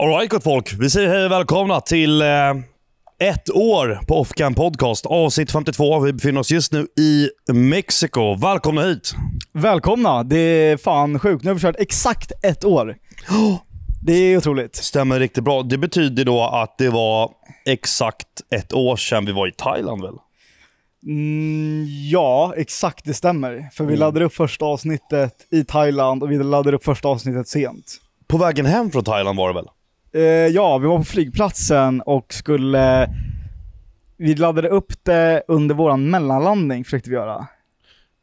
Alright gott folk, vi säger hej och välkomna till eh, ett år på Offcam Podcast. Avsnitt 52. Vi befinner oss just nu i Mexiko. Välkomna hit! Välkomna! Det är fan sjukt. Nu har vi kört exakt ett år. Det är otroligt. Stämmer riktigt bra. Det betyder då att det var exakt ett år sedan vi var i Thailand väl? Mm, ja, exakt det stämmer. För vi mm. laddade upp första avsnittet i Thailand och vi laddade upp första avsnittet sent. På vägen hem från Thailand var det väl? Eh, ja, vi var på flygplatsen och skulle... Vi laddade upp det under vår mellanlandning, försökte vi göra.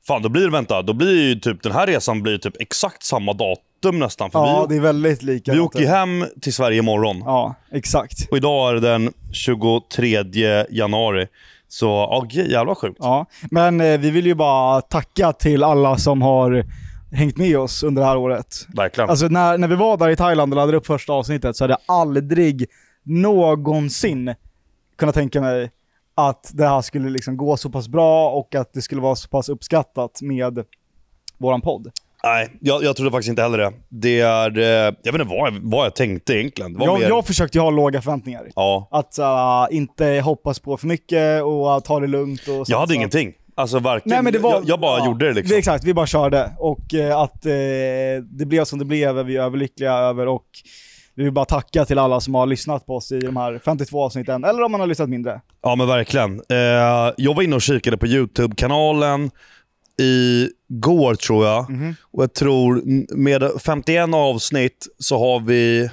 Fan, då blir det, vänta, då blir ju typ den här resan blir typ exakt samma datum nästan. För ja, vi, det är väldigt lika. Vi åker ju hem till Sverige imorgon. Ja, exakt. Och idag är det den 23 januari. Så, ja, jävla sjukt. Ja, men eh, vi vill ju bara tacka till alla som har hängt med oss under det här året. Verkligen. Alltså när, när vi var där i Thailand och laddade upp första avsnittet så hade jag aldrig någonsin kunnat tänka mig att det här skulle liksom gå så pass bra och att det skulle vara så pass uppskattat med våran podd. Nej, jag, jag trodde faktiskt inte heller det. Det är... Eh, jag vet inte vad, jag- vad jag tänkte egentligen. var Jag, mer... jag försökte ju ha låga förväntningar. Ja. Att äh, inte hoppas på för mycket och äh, ta det lugnt. Och Jag hade ingenting. Alltså varken, Nej, men det var, jag, jag bara ja, gjorde det liksom. Det, exakt, vi bara körde. Och eh, att eh, det blev som det blev, vi är överlyckliga över och vi vill bara tacka till alla som har lyssnat på oss i de här 52 avsnitten, eller om man har lyssnat mindre. Ja men verkligen. Eh, jag var inne och kikade på YouTube-kanalen igår tror jag. Mm -hmm. Och jag tror med 51 avsnitt så har vi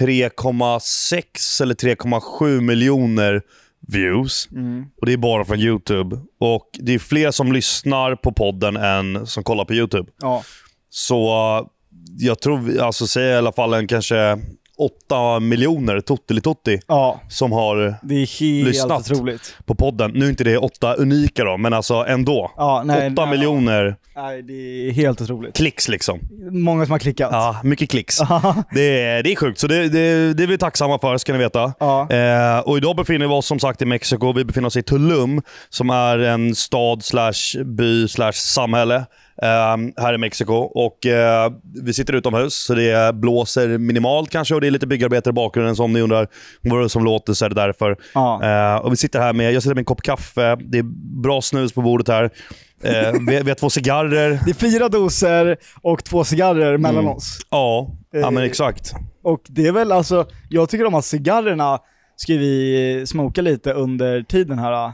3,6 eller 3,7 miljoner views. Mm. Och Det är bara från YouTube. Och Det är fler som lyssnar på podden än som kollar på YouTube. Ja. Så eh, jag tror, vi- alltså säg i alla fall en kanske 8 miljoner Tottilitotti ja. som har lyssnat otroligt. på podden. Nu är inte det 8 unika då, men alltså ändå. Ja, miljoner nej, det är helt otroligt. klicks liksom. Många som har klickat. Ja, mycket klicks. det, är, det är sjukt, så det, det, det är vi tacksamma för ska ni veta. Ja. Eh, och idag befinner vi oss som sagt i Mexiko. Vi befinner oss i Tulum, som är en stad slash by slash samhälle Ehm, här i Mexiko. Och eh, Vi sitter utomhus, så det blåser minimalt kanske och det är lite byggarbete i bakgrunden. Så om ni undrar vad det som låter så är det därför. Ja. Ehm, och vi sitter här med, jag sitter med en kopp kaffe, det är bra snus på bordet här. eh, vi, vi, har två cigarrer. Det är fyra doser och två cigarrer mellan mm. oss. Ja, ja men eh, exakt. Och det är väl alltså, jag tycker om att cigarrerna ska vi smoka lite under tiden här.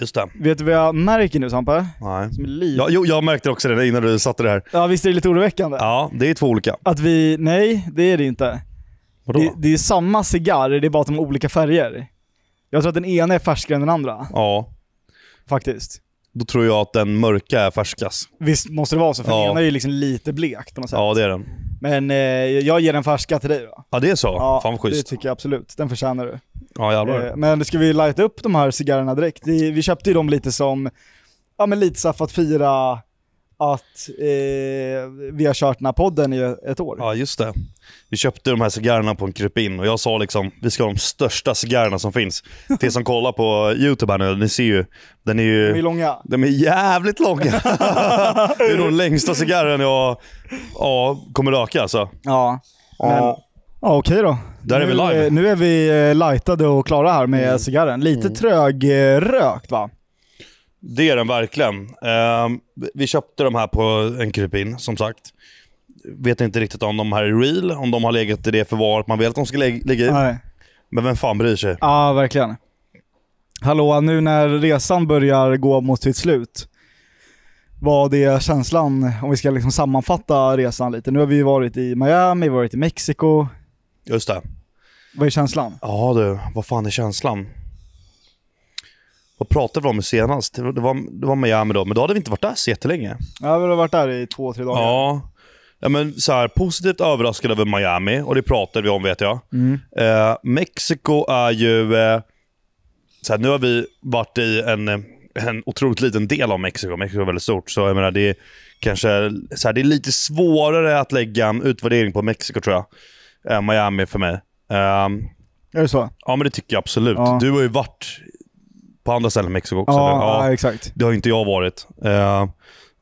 Just det. Vet du vad jag märker nu Sampa? Nej. Som är lite... ja, jo, jag märkte också det innan du satte det här. Ja, visst är det lite oroväckande? Ja, det är två olika. Att vi... Nej, det är det inte. Vadå? Det, det är samma cigarr, det är bara att de har olika färger. Jag tror att den ena är färskare än den andra. Ja. Faktiskt. Då tror jag att den mörka är färskast. Visst måste det vara så, för ja. den ena är ju liksom lite blek på något sätt. Ja, det är den. Men eh, jag ger den färska till dig då. Ja, det är så? Ja, Fan vad schysst. det tycker jag absolut. Den förtjänar du. Ja, jävlar. Eh, men ska vi lighta upp de här cigarrerna direkt? Vi köpte ju dem lite som, ja men lite så för att fira att eh, vi har kört den här podden i ett år. Ja, just det. Vi köpte de här cigarrerna på en krypin och jag sa liksom, vi ska ha de största cigarrerna som finns. Till som kollar på YouTube här nu, ni ser ju. Den är ju... De är långa. De är jävligt långa. det är nog den längsta cigarren jag ja, kommer röka alltså. Ja. Men, Ja, okej då. Där eh, nu, är vi live. Eh, nu är vi lightade och klara här med mm. cigarren. Lite mm. trögrökt eh, va? Det är den verkligen. Ehm, vi köpte de här på en krypin, som sagt. Vet inte riktigt om de här är real, om de har legat i det förvaret man vill att de ska ligga i. Nej. Men vem fan bryr sig? Ja, verkligen. Hallå, nu när resan börjar gå mot sitt slut, vad är känslan, om vi ska liksom sammanfatta resan lite? Nu har vi varit i Miami, varit i Mexiko, Just det. Vad är känslan? Ja du, vad fan är känslan? Vad pratade vi om senast? Det var, det var Miami då, men då hade vi inte varit där så jättelänge. Ja, vi har varit där i två, tre dagar. Ja. Ja, men så här, positivt överraskad över Miami, och det pratade vi om vet jag. Mm. Eh, Mexiko är ju... Eh, så här, nu har vi varit i en, en otroligt liten del av Mexiko. Mexiko är väldigt stort, så jag menar det är kanske så här, det är lite svårare att lägga en utvärdering på Mexiko tror jag eh, Miami för mig. Um, är det så? Ja, men det tycker jag absolut. Ja. Du har ju varit på andra ställen i Mexiko också. Ja, ja, ja, exakt. Det har inte jag varit. Uh,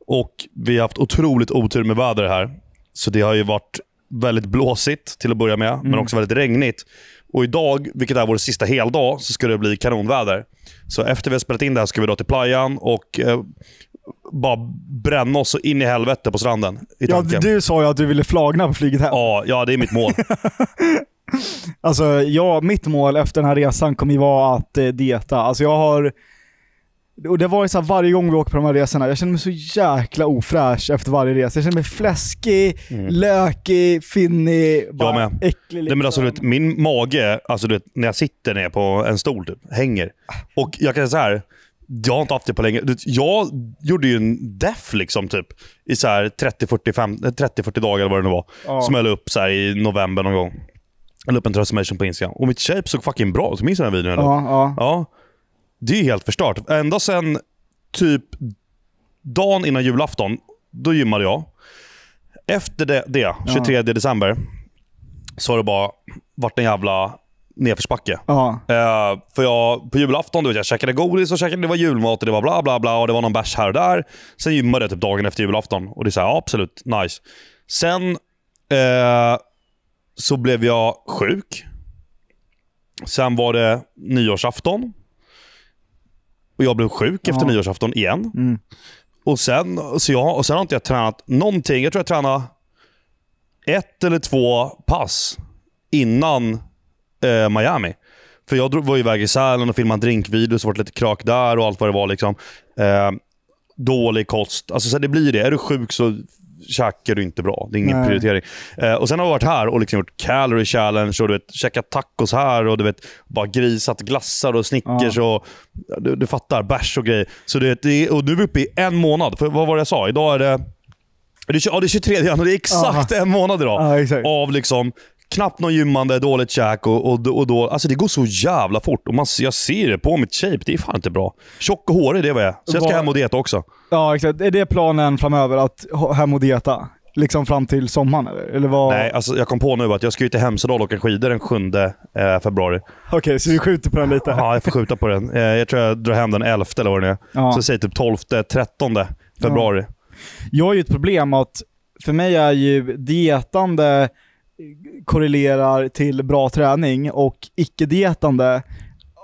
och Vi har haft otroligt otur med vädret här. Så det har ju varit väldigt blåsigt till att börja med, mm. men också väldigt regnigt. Och idag, vilket är vår sista heldag, så ska det bli kanonväder. Så efter vi har spelat in det här ska vi dra till playan och eh, bara bränna oss in i helvete på stranden. I ja, du sa ju att du ville flagna på flyget hem. Ja, ja det är mitt mål. alltså, ja, mitt mål efter den här resan kommer ju vara att eh, dieta. Alltså jag har... Och det var ju så här, varje gång vi åker på de här resorna, jag känner mig så jäkla ofräsch efter varje resa. Jag känner mig fläskig, mm. lökig, finnig, bara jag med. äcklig. Liksom. men alltså, liksom. vet, min mage, alltså, du vet, när jag sitter ner på en stol, typ, hänger. Och jag kan säga så här, jag har inte haft det på länge. Jag gjorde ju en deff liksom typ i 30-40 eh, dagar eller vad det nu var. Ja. Som jag la upp så i november någon gång. Jag la upp en transformation på Instagram. Och mitt shape såg fucking bra ut. Minns du den videon? Eller? Ja, ja. ja. Det är ju helt förstört. Ända sen typ dagen innan julafton, då gymmade jag. Efter det, det 23 ja. december, så har det bara varit en jävla nedförsbacke. Ja. Eh, för jag, på julafton du vet, jag käkade godis och käkade, det var julmat och det var bla bla bla och det var någon bärs här och där. Sen gymmade jag typ dagen efter julafton och det är såhär, ja, absolut, nice. Sen eh, så blev jag sjuk. Sen var det nyårsafton. Och jag blev sjuk ja. efter nyårsafton igen. Mm. Och, sen, så jag, och sen har inte jag tränat någonting. Jag tror jag tränade ett eller två pass innan eh, Miami. För jag var iväg i Sälen och filmade drinkvideos och varit lite krak där och allt vad det var. Liksom. Eh, dålig kost. Alltså, så det blir det. Är du sjuk så käkar du inte bra. Det är ingen Nej. prioritering. Eh, och Sen har jag varit här och liksom gjort calorie challenge och du vet, käkat tacos här och du vet, bara grisat glassar och Snickers ja. och du, du, fattar, bärs och grejer. Så det, det, och nu är vi uppe i en månad. För vad var det jag sa? Idag är det Ja, det är 23 januari. Det är exakt Aha. en månad idag. Aha, exakt. Av liksom knappt någon gymmande, dåligt käk och, och, och då... Alltså det går så jävla fort. Och man, jag ser det på mitt shape. Det är fan inte bra. Tjock och hårig, det var jag. Så jag ska hem och dieta också. Ja, exakt. Är det planen framöver att hem och dieta? Liksom fram till sommaren eller? eller vad? Nej, alltså jag kom på nu att jag ska ju till Hemsedal och åka skidor den 7 eh, februari. Okej, så du skjuter på den lite? Ja, jag får skjuta på den. Eh, jag tror jag drar hem den 11 eller vad det är. Ja. Så säg typ 12, 13 februari. Jag har ju ett problem att för mig är ju dietande korrelerar till bra träning och icke-dietande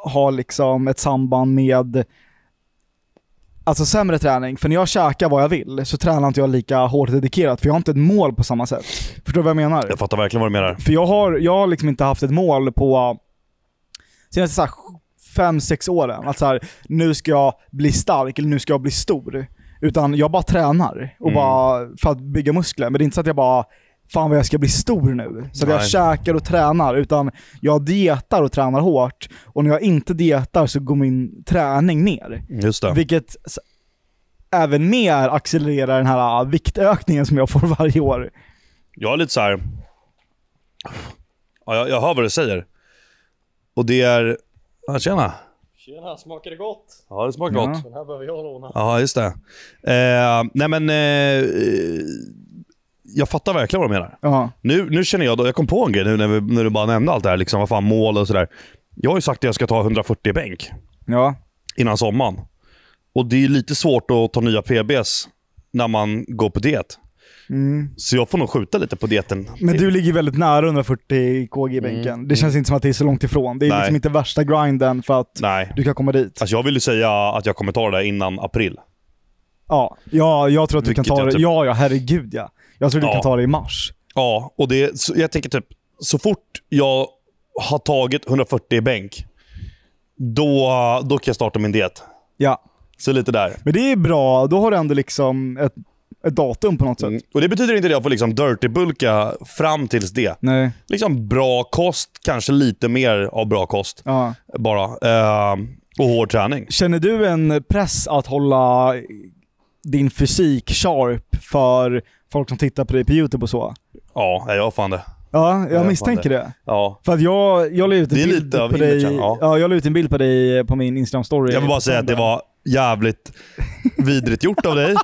har liksom ett samband med Alltså sämre träning, för när jag käkar vad jag vill så tränar inte jag lika hårt dedikerat för jag har inte ett mål på samma sätt. Förstår du vad jag menar? Jag fattar verkligen vad du menar. För jag har, jag har liksom inte haft ett mål på senaste så här, fem, sex åren. Att så här, nu ska jag bli stark eller nu ska jag bli stor. Utan jag bara tränar och mm. bara för att bygga muskler. Men det är inte så att jag bara fan vad jag ska bli stor nu. Så att jag käkar och tränar. Utan jag dietar och tränar hårt. Och när jag inte dietar så går min träning ner. Just det. Vilket även mer accelererar den här ah, viktökningen som jag får varje år. Jag är lite så här... Ja, jag, jag hör vad du säger. Och det är... Ja, tjena. Tjena, smakar det gott? Ja, det smakar ja. gott. Den här behöver jag låna. Ja, just det. Eh, nej men... Eh, jag fattar verkligen vad du menar. Aha. Nu, nu känner jag, då, jag kom på en grej nu när, vi, när du bara nämnde allt det här, liksom, vad fan, mål och sådär. Jag har ju sagt att jag ska ta 140 bänk ja. innan sommaren. Och det är lite svårt att ta nya PBs när man går på diet. Mm. Så jag får nog skjuta lite på dieten. Men du ligger väldigt nära 140 kg i bänken. Mm. Det känns inte som att det är så långt ifrån. Det är Nej. liksom inte värsta grinden för att Nej. du kan komma dit. Alltså jag vill ju säga att jag kommer ta det där innan april. Ja, ja jag tror att Vilket du kan ta det. Typ... Ja, ja, herregud ja. Jag tror du ja. kan ta det i mars. Ja, och det, jag tänker typ så fort jag har tagit 140 i bänk, då, då kan jag starta min diet. Ja. Så lite där. Men det är bra. Då har du ändå liksom ett, ett datum på något sätt. Mm. Och Det betyder inte att jag får liksom dirty-bulka fram tills det. Nej. Liksom bra kost, kanske lite mer av bra kost. Ja. Bara. Uh, och hård träning. Känner du en press att hålla din fysik sharp för folk som tittar på dig på YouTube och så? Ja, jag har fan det. Ja, jag, misstänker det. Ja. För att jag, jag la ut Ja. ja. jag la ut en bild på dig på min Instagram story. Jag vill bara säga att det var jävligt vidrigt gjort av dig.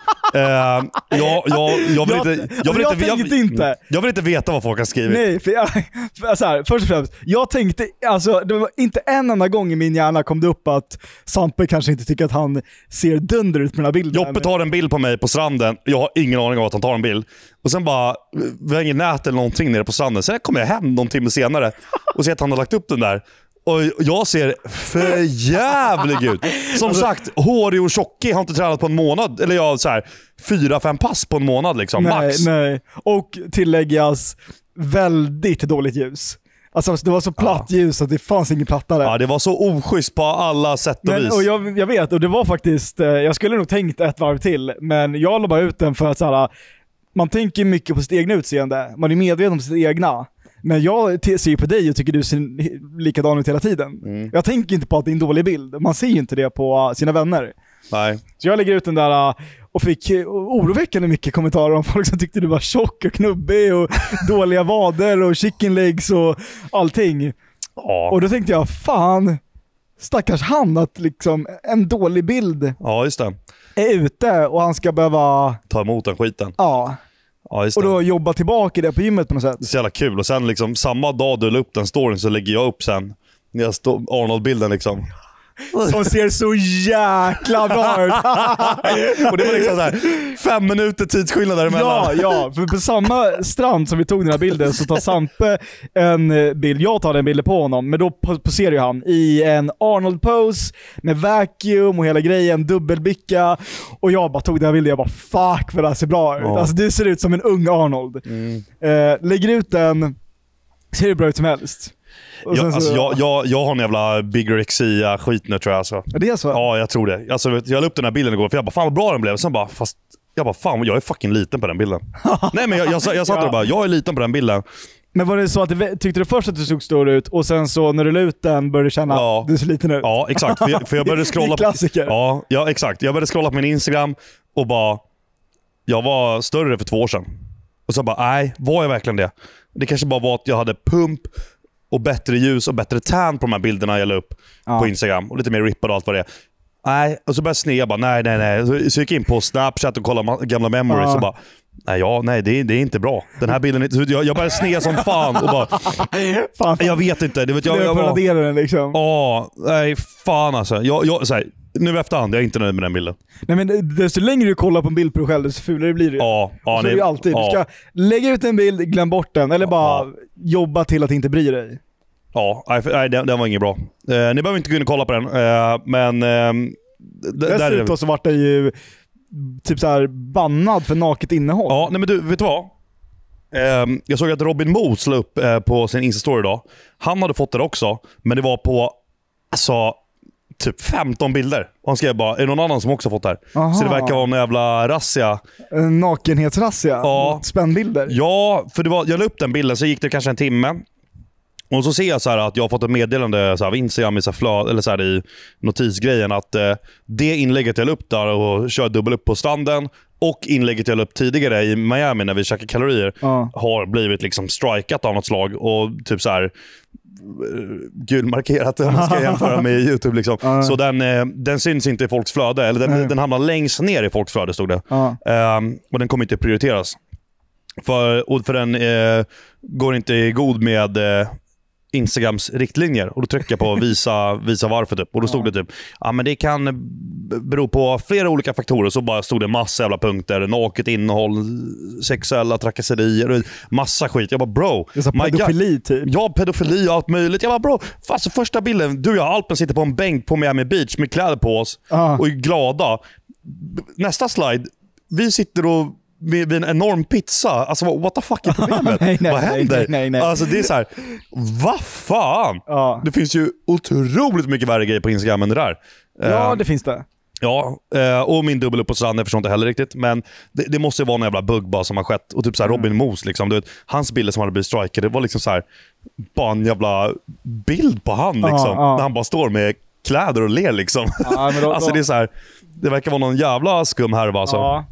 jag, vill inte, veta vad folk har skrivit. Nej, för jag, för så här, först och främst, jag tänkte, alltså, det var inte en enda gång i min hjärna kom det upp att Sampe kanske inte tycker att han ser dunder ut på den här bilden. Joppe tar en bild på mig på stranden. Jag har ingen aning om att han tar en bild. Och Sen bara, eh, vi har inget nät eller någonting nere på stranden. Sen kommer jag hem någon timme senare och ser att han har lagt upp den där. Och jag ser för jävlig ut. Som alltså, sagt, hårig och tjockig. Har inte tränat på en månad. Eller ja, så här, fyra, fem pass på en månad liksom. Nej, max. Nej. Och tilläggas, väldigt dåligt ljus. Alltså det var så platt ja. ljus att det fanns ingen plattare. Ja, det var så oschysst på alla sätt och men, vis. Och jag, jag, vet, och det var faktiskt, eh, jag skulle nog tänkt ett varv till, men jag la bara ut den för att såhär, man tänker mycket på sitt egna utseende. Man är medveten om sitt egna. Men jag ser ju på dig och tycker du ser likadan ut hela tiden. Mm. Jag tänker inte på att det är en dålig bild. Man ser ju inte det på uh, sina vänner. Nej. Så jag lägger ut den där uh, och fick uh, oroväckande mycket kommentarer om folk som tyckte du var tjock och knubbig och dåliga vader och chicken legs och allting. Ja. Och då tänkte jag, fan, stackars han att liksom en dålig bild ja, är ute och han ska behöva... Ta emot den skiten. Ja. Ja, och då jobba tillbaka det på gymmet på något sätt. Det är så jävla kul. Och sen liksom, samma dag du la upp den storyn så lägger jag upp sen. Arnold-bilden liksom som ser så jäkla bra ut. och det var liksom så här, fem minuter tidsskillnad däremellan. Ja, ja. För på samma strand som vi tog den här bilden så tar Sampe en eh, bild, jag tar den bilden på honom, men då poserar ju han i en Arnold-pose med vacuum och hela grejen, dubbelbicka. Och jag bara tog den här bilden och bara fuck vad det här ser bra ut. Ja. Alltså du ser ut som en ung Arnold. Mm. Eh, lägger ut den, ser hur bra ut som helst. Jag, alltså, så... jag, jag, jag har en jävla Bigger skit nu tror jag. Alltså. Det så? Ja, jag tror det. Alltså, jag la upp den här bilden igår för jag bara, fan vad bra den blev. Sen bara, fast jag bara, fan jag är fucking liten på den bilden. Nej men jag, jag, jag, jag satt där och bara, jag är liten på den bilden. Men var det så att du tyckte du först att du såg stor ut och sen så när du la ut den började du känna ja. att du ser liten ut? Ja, exakt. För jag, för jag började scrolla på, ja, ja, exakt. Jag började scrolla på min Instagram och bara, jag var större för två år sedan. Och så bara, nej, var jag verkligen det? Det kanske bara var att jag hade pump och bättre ljus och bättre tan på de här bilderna jag la upp ja. på Instagram. Och lite mer rippad och allt vad det är. Nej, och så började jag snea. bara, nej, nej, nej. Så, gick jag in på Snapchat och kollade gamla memories ja. och bara, nej, ja, nej det, det är inte bra. Den här bilden är inte... Jag, jag började snea som fan och bara, fan. jag vet inte. Du vet, jag, jag, jag, jag, den liksom. Ja, nej fan alltså. Jag, jag, så här, nu efterhand, jag är inte nöjd med den bilden. Nej men desto längre du kollar på en bild på dig själv, desto fulare blir du. Ja, ja, så nej, är det alltid. Ja. Du ska lägga ut en bild, glöm bort den. Eller bara ja. jobba till att inte bry dig. Ja, nej, den, den var ingen bra. Eh, ni behöver inte kunna kolla på den, eh, men... Eh, Dessutom så vart den ju typ så här bannad för naket innehåll. Ja, nej men du, vet du vad? Eh, jag såg att Robin Moos la upp eh, på sin Insta-story idag. Han hade fått det också, men det var på... Alltså, typ 15 bilder. Och han skrev bara, är det någon annan som också fått det här? Aha. Så det verkar vara en jävla razzia. Eh, nakenhetsrazzia? Ja. Spännbilder? Ja, för det var, jag la upp den bilden, så gick det kanske en timme. Och så ser jag så att jag har fått ett meddelande så här, av Instagram i, så flöd, eller så här, i notisgrejen att eh, det inlägget jag la upp där och kör dubbel upp på stranden och inlägget jag la upp tidigare i Miami när vi käkade kalorier uh. har blivit liksom strikat av något slag. Och typ så här, gulmarkerat om man ska jämföra med YouTube. Liksom. Uh. Så den, eh, den syns inte i folks flöde. Eller den, den hamnar längst ner i folks flöde, stod det. Uh. Um, och den kommer inte prioriteras. För, för den eh, går inte i god med eh, Instagrams riktlinjer. Och Då tryckte jag på visa, visa varför. Typ. Och Då stod ja. det typ ja, men det kan bero på flera olika faktorer. Så bara stod det massa jävla punkter. Naket innehåll, sexuella trakasserier, massa skit. Jag bara bro. Det är pedofili God. typ. Ja, pedofili och allt möjligt. Jag bara bro. Alltså, första bilden, du och jag Alpen sitter på en bänk på Miami Beach med kläder på oss ah. och är glada. Nästa slide, vi sitter och vid en enorm pizza. Alltså what the fuck är problemet? nej, nej, Vad händer? Nej, nej, nej, Alltså det är så här, vad fan? Ja. Det finns ju otroligt mycket värre grejer på Instagram än det där. Ja, ehm, det finns det. Ja, eh, och min dubbel upp på stranden, jag förstår inte heller riktigt. Men det, det måste vara någon jävla bugg bara som har skett. Och typ så här, Robin mm. Mos, liksom, du vet, hans bilder som hade blivit strikade, det var liksom så här, bara en jävla bild på han. Liksom, ja, ja. När han bara står med kläder och ler. Liksom. Ja, då, alltså, det, är så här, det verkar vara någon jävla skum härva. Alltså.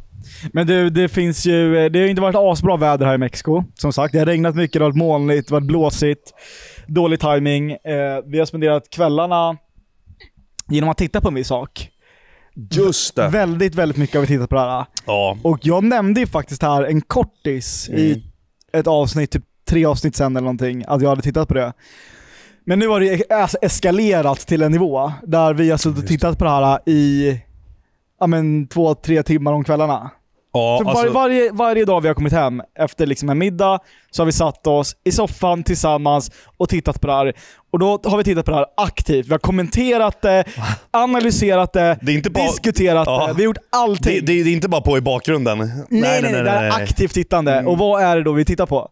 Men du, det finns ju... Eh, det har inte varit asbra väder här i Mexiko, som sagt. Det har regnat mycket, det har varit molnigt, det har varit blåsigt, dålig timing. Eh, vi har spenderat kvällarna genom att titta på en viss sak. Just det. Väldigt, väldigt mycket har vi tittat på det här. Ja. Och jag nämnde ju faktiskt här en kortis mm. i ett avsnitt, typ tre avsnitt sen eller någonting, att jag hade tittat på det. Men nu har det eskalerat till en nivå där vi har suttit och tittat på det här i ja, men, två, tre timmar om kvällarna. Ja, så alltså... var, varje, varje dag vi har kommit hem efter liksom en middag så har vi satt oss i soffan tillsammans och tittat på det här. Och då har vi tittat på det här aktivt. Vi har kommenterat det, analyserat det, det bara... diskuterat ja. det. Vi har gjort allting. Det, det, det, är inte bara på i bakgrunden. Nej, nej, nej. nej, nej, det är aktivt tittande. Mm. Och vad är det då vi tittar på?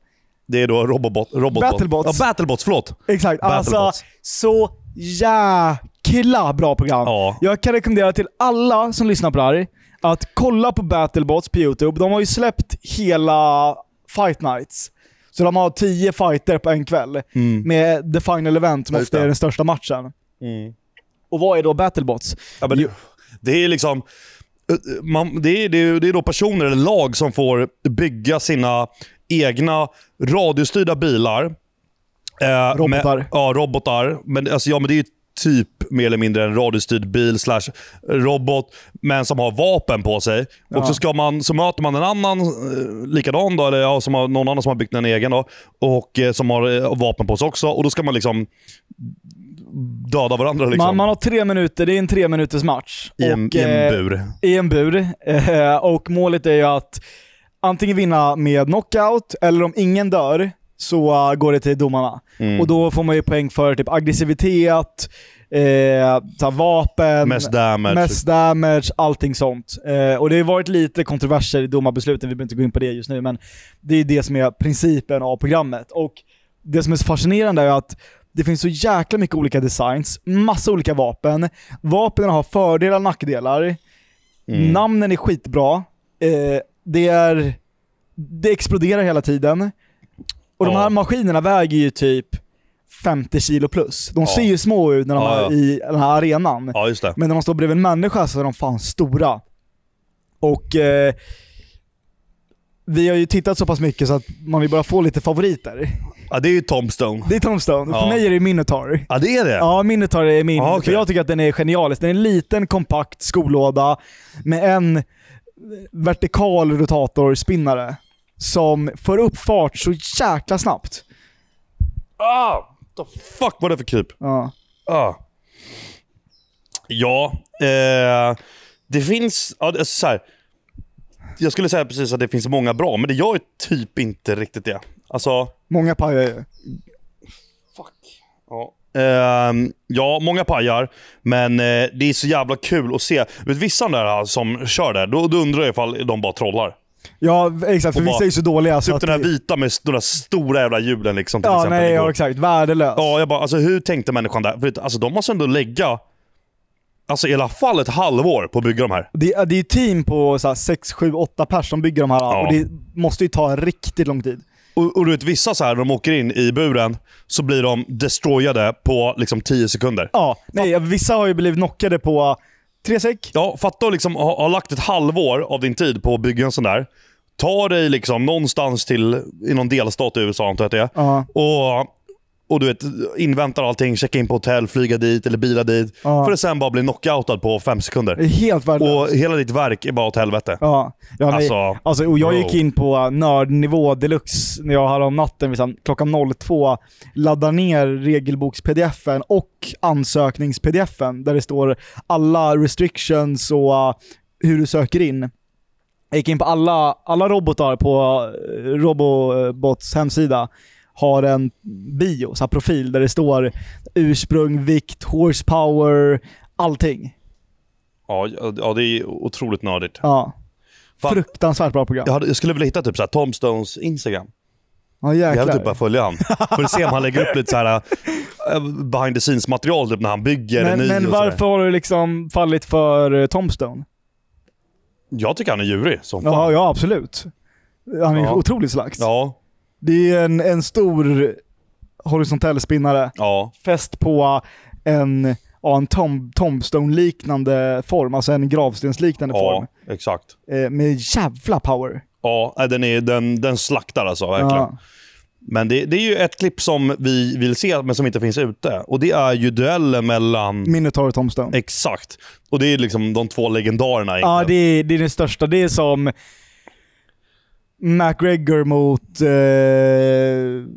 Det är då Robobot, Robotbot. Battlebots. Ja, Battlebots, förlåt. Exakt. Alltså, battlebots. Alltså, så jäkla bra program. Ja. Jag kan rekommendera till alla som lyssnar på det här att kolla på Battlebots på YouTube. De har ju släppt hela Fight Nights. Så de har tio fighter på en kväll mm. med the final event som ofta är den största matchen. Mm. Och vad är då Battlebots? Ja, men det är liksom... Eh, man, det, är, det, är, det är då personer eller lag som får bygga sina egna radiostyrda bilar. Eh, robotar. Med, ja, robotar. Men, alltså, ja, men det är typ mer eller mindre en radiostyrd bil slash robot, men som har vapen på sig. Ja. Och så, ska man, så möter man en annan eh, likadan, då, eller ja, som har, någon annan som har byggt en egen, då, och eh, som har eh, vapen på sig också. Och då ska man liksom döda varandra. Liksom. Man, man, har tre minuter, det är en tre minuters match. I en, och, i en bur. I en bur. och målet är ju att antingen vinna med knockout, eller om ingen dör, så äh, går det till domarna. Mm. Och då får man ju poäng för typ aggressivitet, eh, vapen, mest damage. mest damage, allting sånt. Eh, och det har varit lite kontroverser i domarbesluten, vi behöver inte gå in på det just nu, men det är det som är principen av programmet. Och det som är så fascinerande är att det finns så jäkla mycket olika designs, massa olika vapen. Vapnen har fördelar och nackdelar. Mm. Namnen är skitbra. Eh, det, är, det exploderar hela tiden. Och ja. de här maskinerna väger ju typ 50 kilo plus. De ja. ser ju små ut när de är i den här arenan. Men när de står bredvid en människa så är de fan stora. Och eh, vi har ju tittat så pass mycket så att man vill bara få lite favoriter. Ja, det är ju Tombstone. Det är Tombstone. Ja. För mig är det Minotaur. Ja, det är det? Ja, Minotaur är min. Ah, okay. För jag tycker att den är genialisk. Den är en liten kompakt skolåda med en vertikal rotatorspinnare som får upp fart så jäkla snabbt. Ah! The fuck var det för kryp? Ja. Ah. Ja, eh, det finns... alltså så här, jag skulle säga precis att det finns många bra, men det gör ju typ inte riktigt det. Alltså... Många pajar. Fuck. Ja. Uh, ja, många pajar, men uh, det är så jävla kul att se. vissa där som kör där, då, då undrar jag ifall de bara trollar. Ja, exakt. För vissa är ju så dåliga. Typ så att den här vita med de där stora jävla hjulen liksom. Till ja, exempel, nej, ja, liksom. exakt. Värdelös. Ja, jag bara, alltså hur tänkte människan där? För, alltså de måste ändå lägga Alltså i alla fall ett halvår på att bygga de här. Det, det är ju team på 6, 7, 8 pers som bygger de här ja. och det måste ju ta riktigt lång tid. Och, och du vet vissa så här, när de åker in i buren så blir de destroyade på liksom 10 sekunder. Ja, nej, vissa har ju blivit knockade på Tre säck. Ja, fatta att liksom, ha, ha lagt ett halvår av din tid på att bygga en sån där. Ta dig liksom någonstans till, i någon delstat i USA antar jag att det är. Uh -huh. Och och du vet, inväntar allting, checkar in på hotell, flyga dit eller bila dit. Ja. För att sen bara bli knockoutad på fem sekunder. Helt värdelöst. Och hela ditt verk är bara åt helvete. Ja. ja men, alltså, alltså, och jag bro. gick in på nördnivå deluxe när jag hade om natten liksom, klockan 02 laddar ner regelboks-pdfen och ansöknings-pdfen där det står alla restrictions och uh, hur du söker in. Jag gick in på alla, alla robotar på eh, Robobots hemsida har en bio, så här profil, där det står ursprung, vikt, horsepower, allting. Ja, ja det är otroligt nördigt. Ja. Fruktansvärt bra program. Jag, hade, jag skulle vilja hitta typ så här, Tom Stones Instagram. Ja jäklar. Jag vill typ bara följa honom. För att se om han lägger upp lite så här äh, behind the scenes material typ när han bygger men, en ny Men varför har du liksom fallit för eh, Tomstone? Jag tycker han är djurig som fan. Ja, ja absolut. Han är ja. otroligt slags. Ja, det är en, en stor horisontell spinnare. Ja. Fäst på en, ja, en tom, tombstone-liknande form, alltså en gravstensliknande ja, form. Ja, exakt. Eh, med jävla power. Ja, eh, den, är, den, den slaktar alltså verkligen. Ja. Men det, det, är ju ett klipp som vi vill se, men som inte finns ute. Och Det är ju duellen mellan... Minotaur och Tombstone. Exakt. Och Det är liksom de två legendarerna. Egentligen. Ja, det är, det är den största. Det är som McGregor mot eh,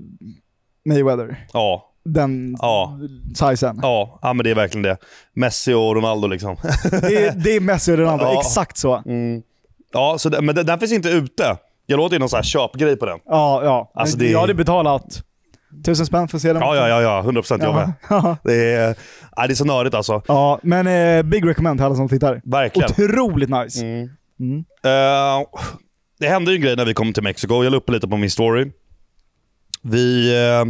Mayweather. Ja. Den ja. sizen. Ja. ja, men det är verkligen det. Messi och Ronaldo liksom. det, är, det är Messi och Ronaldo, ja. exakt så. Mm. Ja, så det, men den, finns inte ute. Jag låter ju någon så här köpgrej på den. Ja, ja. Alltså det... Jag hade betalat tusen spänn för att se den. Ja, ja, ja. ja. 100 procent jag med. det, är, ja, det är så nördigt alltså. Ja, men eh, big recommend till alla som tittar. Verkligen. Otroligt nice. Mm. Mm. Uh, det hände ju en grej när vi kom till Mexiko. Jag la upp lite på min story. Vi, eh,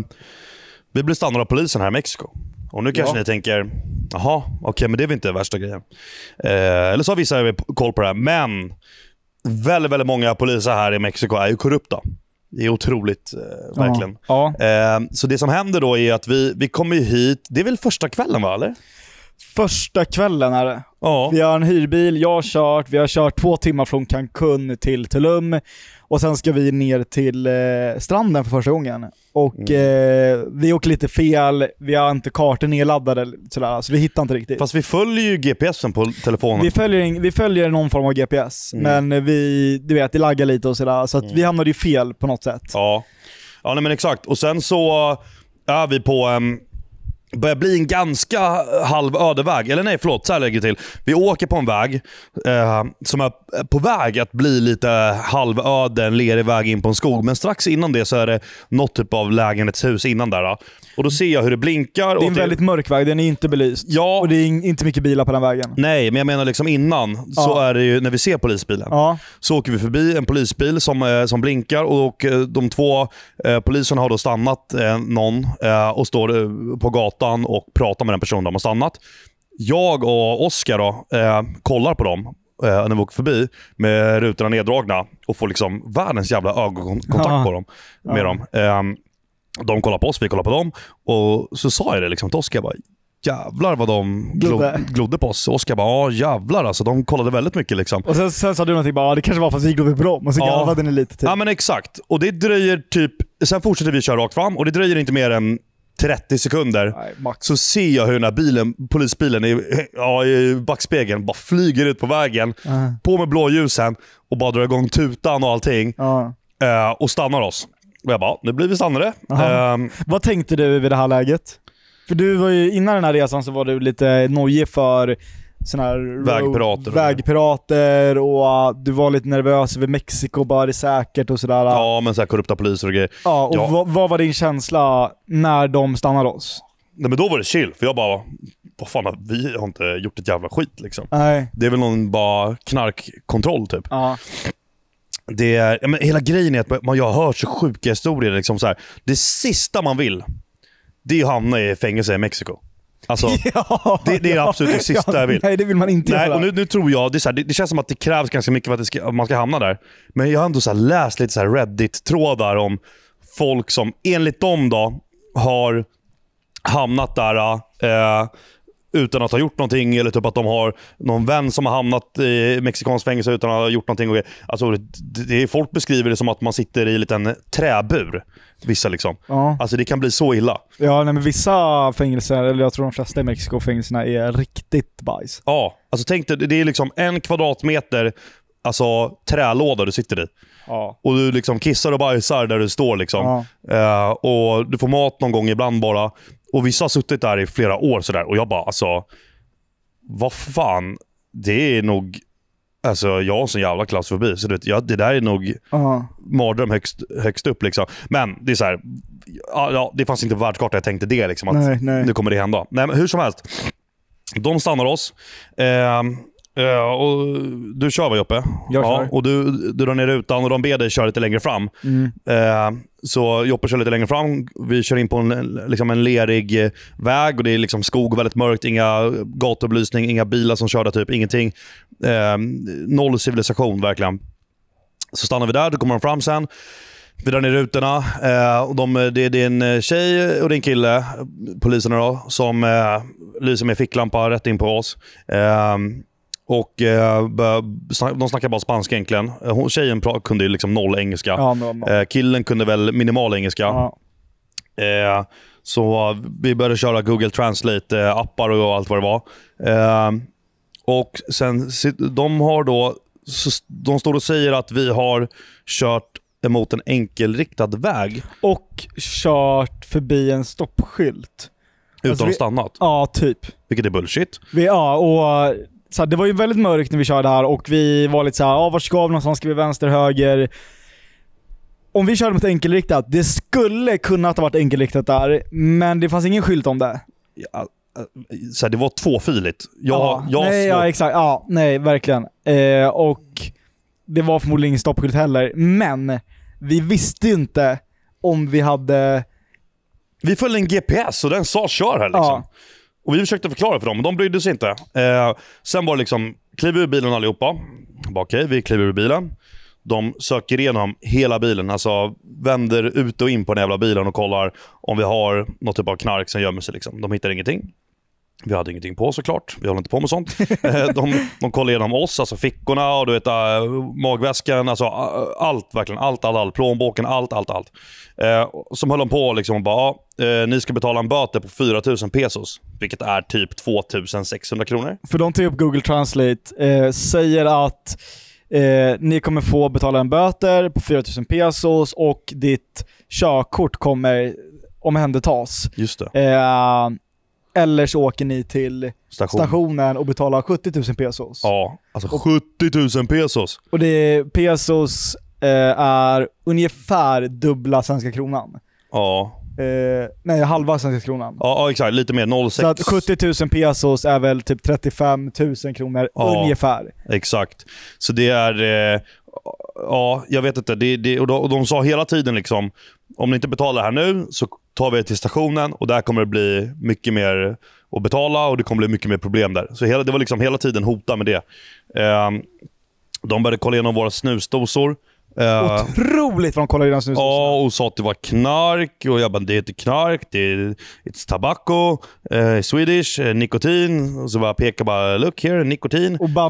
vi blev stannade av polisen här i Mexiko. Och nu kanske ja. ni tänker, jaha, okej, okay, men det är väl inte värsta grejen. Eh, eller så har vissa koll på det här, men väldigt, väldigt många poliser här i Mexiko är ju korrupta. Det är otroligt, eh, verkligen. Ja. Ja. Eh, så det som händer då är att vi, vi kommer hit, det är väl första kvällen va, eller? Första kvällen är det. Ja. Vi har en hyrbil, jag har kört, vi har kört två timmar från Cancun till Tulum och sen ska vi ner till eh, stranden för första gången. Och mm. eh, vi åker lite fel, vi har inte kartor nedladdade sådär, så vi hittar inte riktigt. Fast vi följer ju GPSen på telefonen. Vi följer, vi följer någon form av GPS, Mm. men vi, du vet, det laggar lite och sådär, så att mm. vi hamnade ju fel på något sätt. Ja, ja nej, men exakt. Och sen så är vi på en ehm, börjar bli en ganska halv ödeväg. Eller nej, förlåt. Så här lägger jag till. Vi åker på en väg eh, som är på väg att bli lite halvöde, en lerig väg in på en skog. Men strax innan det så är det något typ av lägenhetshus innan där. Då. Och Då ser jag hur det blinkar. Det är en till... väldigt mörk väg. Den är inte belyst. Ja. Och det är inte mycket bilar på den vägen. Nej, men jag menar liksom innan. Ja. Så är det ju när vi ser polisbilen. Ja. Så åker vi förbi en polisbil som, eh, som blinkar och eh, de två eh, poliserna har då stannat eh, någon eh, och står eh, på gatan gatan och pratar med den personen de har stannat. Jag och Oskar eh, kollar på dem eh, när vi åker förbi med rutorna neddragna och får liksom världens jävla ögonkontakt ja. på dem, med ja. dem. Eh, de kollar på oss, vi kollar på dem. Och Så sa jag det liksom till Oskar. Jävlar vad de glodde, glodde på oss. Oskar bara, ja jävlar alltså. De kollade väldigt mycket liksom. Och sen, sen sa du någonting bara, det kanske var för att vi glodde på dem. Och så ja. ni lite. Typ. Ja men exakt. Och det dröjer typ... Sen fortsätter vi köra rakt fram och det dröjer inte mer än 30 sekunder. Nej, så ser jag hur den här bilen, polisbilen i, ja, i backspegeln bara flyger ut på vägen. Uh. På med blåljusen och bara drar igång tutan och allting. Uh. Uh, och stannar oss. Och jag bara, nu blir vi stannade. -huh. Ehm. Vad tänkte du vid det här läget? För du var ju, innan den här resan så var du lite nojig för sådana här vägpirater, vägpirater och uh, du var lite nervös över Mexiko, bara det är säkert och sådär. Ja, men så här korrupta poliser och grejer. Ja, och ja. Vad, var din känsla när de stannade oss? Nej men då var det chill, för jag bara, vad fan, vi har inte gjort ett jävla skit liksom. Nej. Det är väl någon bara knarkkontroll typ. Ja. Det är, men hela grejen är att man, har hört så sjuka historier. Liksom så här. Det sista man vill, det är att hamna i fängelse i Mexiko. Alltså, ja, det, det, är ja, absolut det sista ja, jag vill. Nej, det vill man inte nej, göra. Och nu, nu tror jag, det, så här, det, det, känns som att det krävs ganska mycket för att ska, man ska hamna där. Men jag har ändå så läst lite Reddit-trådar om folk som, enligt dem, då, har hamnat där. Eh, utan att ha gjort någonting. Eller typ att de har någon vän som har hamnat i mexikansk fängelse utan att ha gjort någonting. alltså, det, det, folk beskriver det som att man sitter i en liten träbur. Vissa liksom. Ja. Alltså det kan bli så illa. Ja, nej, men vissa fängelser, eller jag tror de flesta i Mexiko fängelserna är riktigt bajs. Ja, alltså tänk dig, det är liksom en kvadratmeter alltså, trälåda du sitter i. Ja. Och du liksom kissar och bajsar där du står. Liksom. Ja. Eh, och Du får mat någon gång ibland bara. Och vissa har suttit där i flera år sådär och jag bara alltså, vad fan, det är nog Alltså jag har sån jävla klaustrofobi. Så du vet, ja, det där är nog uh -huh. mardröm högst, högst upp. Liksom. Men det är så här, ja, det fanns inte på världskartan jag tänkte det. Liksom, att nej, nej. Nu kommer det hända. Nej, men hur som helst. De stannar oss. Eh, Ja, eh, och du kör va Joppe? Jag kör. Ja, och du, du drar ner rutan och de ber dig köra lite längre fram. Mm. Eh, så Joppe kör lite längre fram. Vi kör in på en, liksom en lerig eh, väg och det är liksom skog, väldigt mörkt, inga gatubelysning, inga bilar som kör där, typ, ingenting. noll civilisation verkligen. Så stannar vi där, då kommer de fram sen. Vi drar ner rutorna. de, det, är din tjej och din kille, poliserna då, som lyser med ficklampa rätt in på oss. Och eh, De snackade bara spanska egentligen. Eh, tjejen kunde ju liksom noll engelska. Ja, no, no. Eh, killen kunde väl minimal engelska. Ja. så vi började köra Google Translate-appar och allt vad det var. och sen, De har då de står och säger att vi har kört emot en enkelriktad väg. Och kört förbi en stoppskylt. Utan alltså, att vi, stannat? Ja, typ. Vilket är bullshit. Vi, ja, och så här, det var ju väldigt mörkt när vi körde här och vi var lite så här, ja vart ska vi någonstans? Ska vi vänster, höger? Om vi körde mot enkelriktat, det skulle kunnat ha varit enkelriktat där, men det fanns ingen skylt om det. Ja, så här, det var tvåfiligt. Jag, ja, jag nej, slår... ja, exakt. Ja, nej, verkligen. Eh, och det var förmodligen ingen stoppskylt heller, men vi visste inte om vi hade... Vi följde en GPS och den sa kör här liksom. Ja. Och vi försökte förklara för dem, men de brydde sig inte. Eh, sen var det liksom, kliv ur bilen allihopa. okej, okay, vi kliver ur bilen. De söker igenom hela bilen, alltså vänder ut och in på den jävla bilen och kollar om vi har något typ av knark som gömmer sig. Liksom. De hittar ingenting. Vi hade ingenting på såklart, vi håller inte på med sånt. Eh, de, de kollade igenom oss, alltså fickorna och du vet, eh, magväskan, alltså eh, allt verkligen. Allt, allt, allt. Plånboken, allt, allt, allt. Eh, som höll de på liksom och bara, eh, ni ska betala en böter på 4000 pesos. Vilket är typ 2600 kronor. För de tar upp Google Translate, eh, säger att Eh, ni kommer få betala en böter på 4000 pesos och ditt körkort kommer omhändertas. Just det. Eh, eller så åker ni till Station. stationen och betalar 70 000 pesos. Ja, alltså och, 70 000 pesos! Och det, pesos eh, är ungefär dubbla svenska kronan. Ja. Eh, nej, halva svenska kronan. Ja, ja exakt. Lite mer. 0,6. Så att 70 000 pesos är väl typ 35 000 kronor ja, ungefär. Exakt. Så det är... Eh, ja, jag vet inte. Det, det, och, de, och de sa hela tiden liksom, om ni inte betalar här nu så tar vi er till stationen och där kommer det bli mycket mer att betala och det kommer bli mycket mer problem där. Så hela, det var liksom hela tiden hota med det. Eh, de började kolla igenom våra snusdosor. Eh, Otroligt vad de kollade i den snusen. Ja, och sa att det var knark. Och jag bara, det är inte knark. Det är it's tobacco, uh, Swedish, uh, nikotin. Och så bara pekar bara, look here, nikotin. Och bara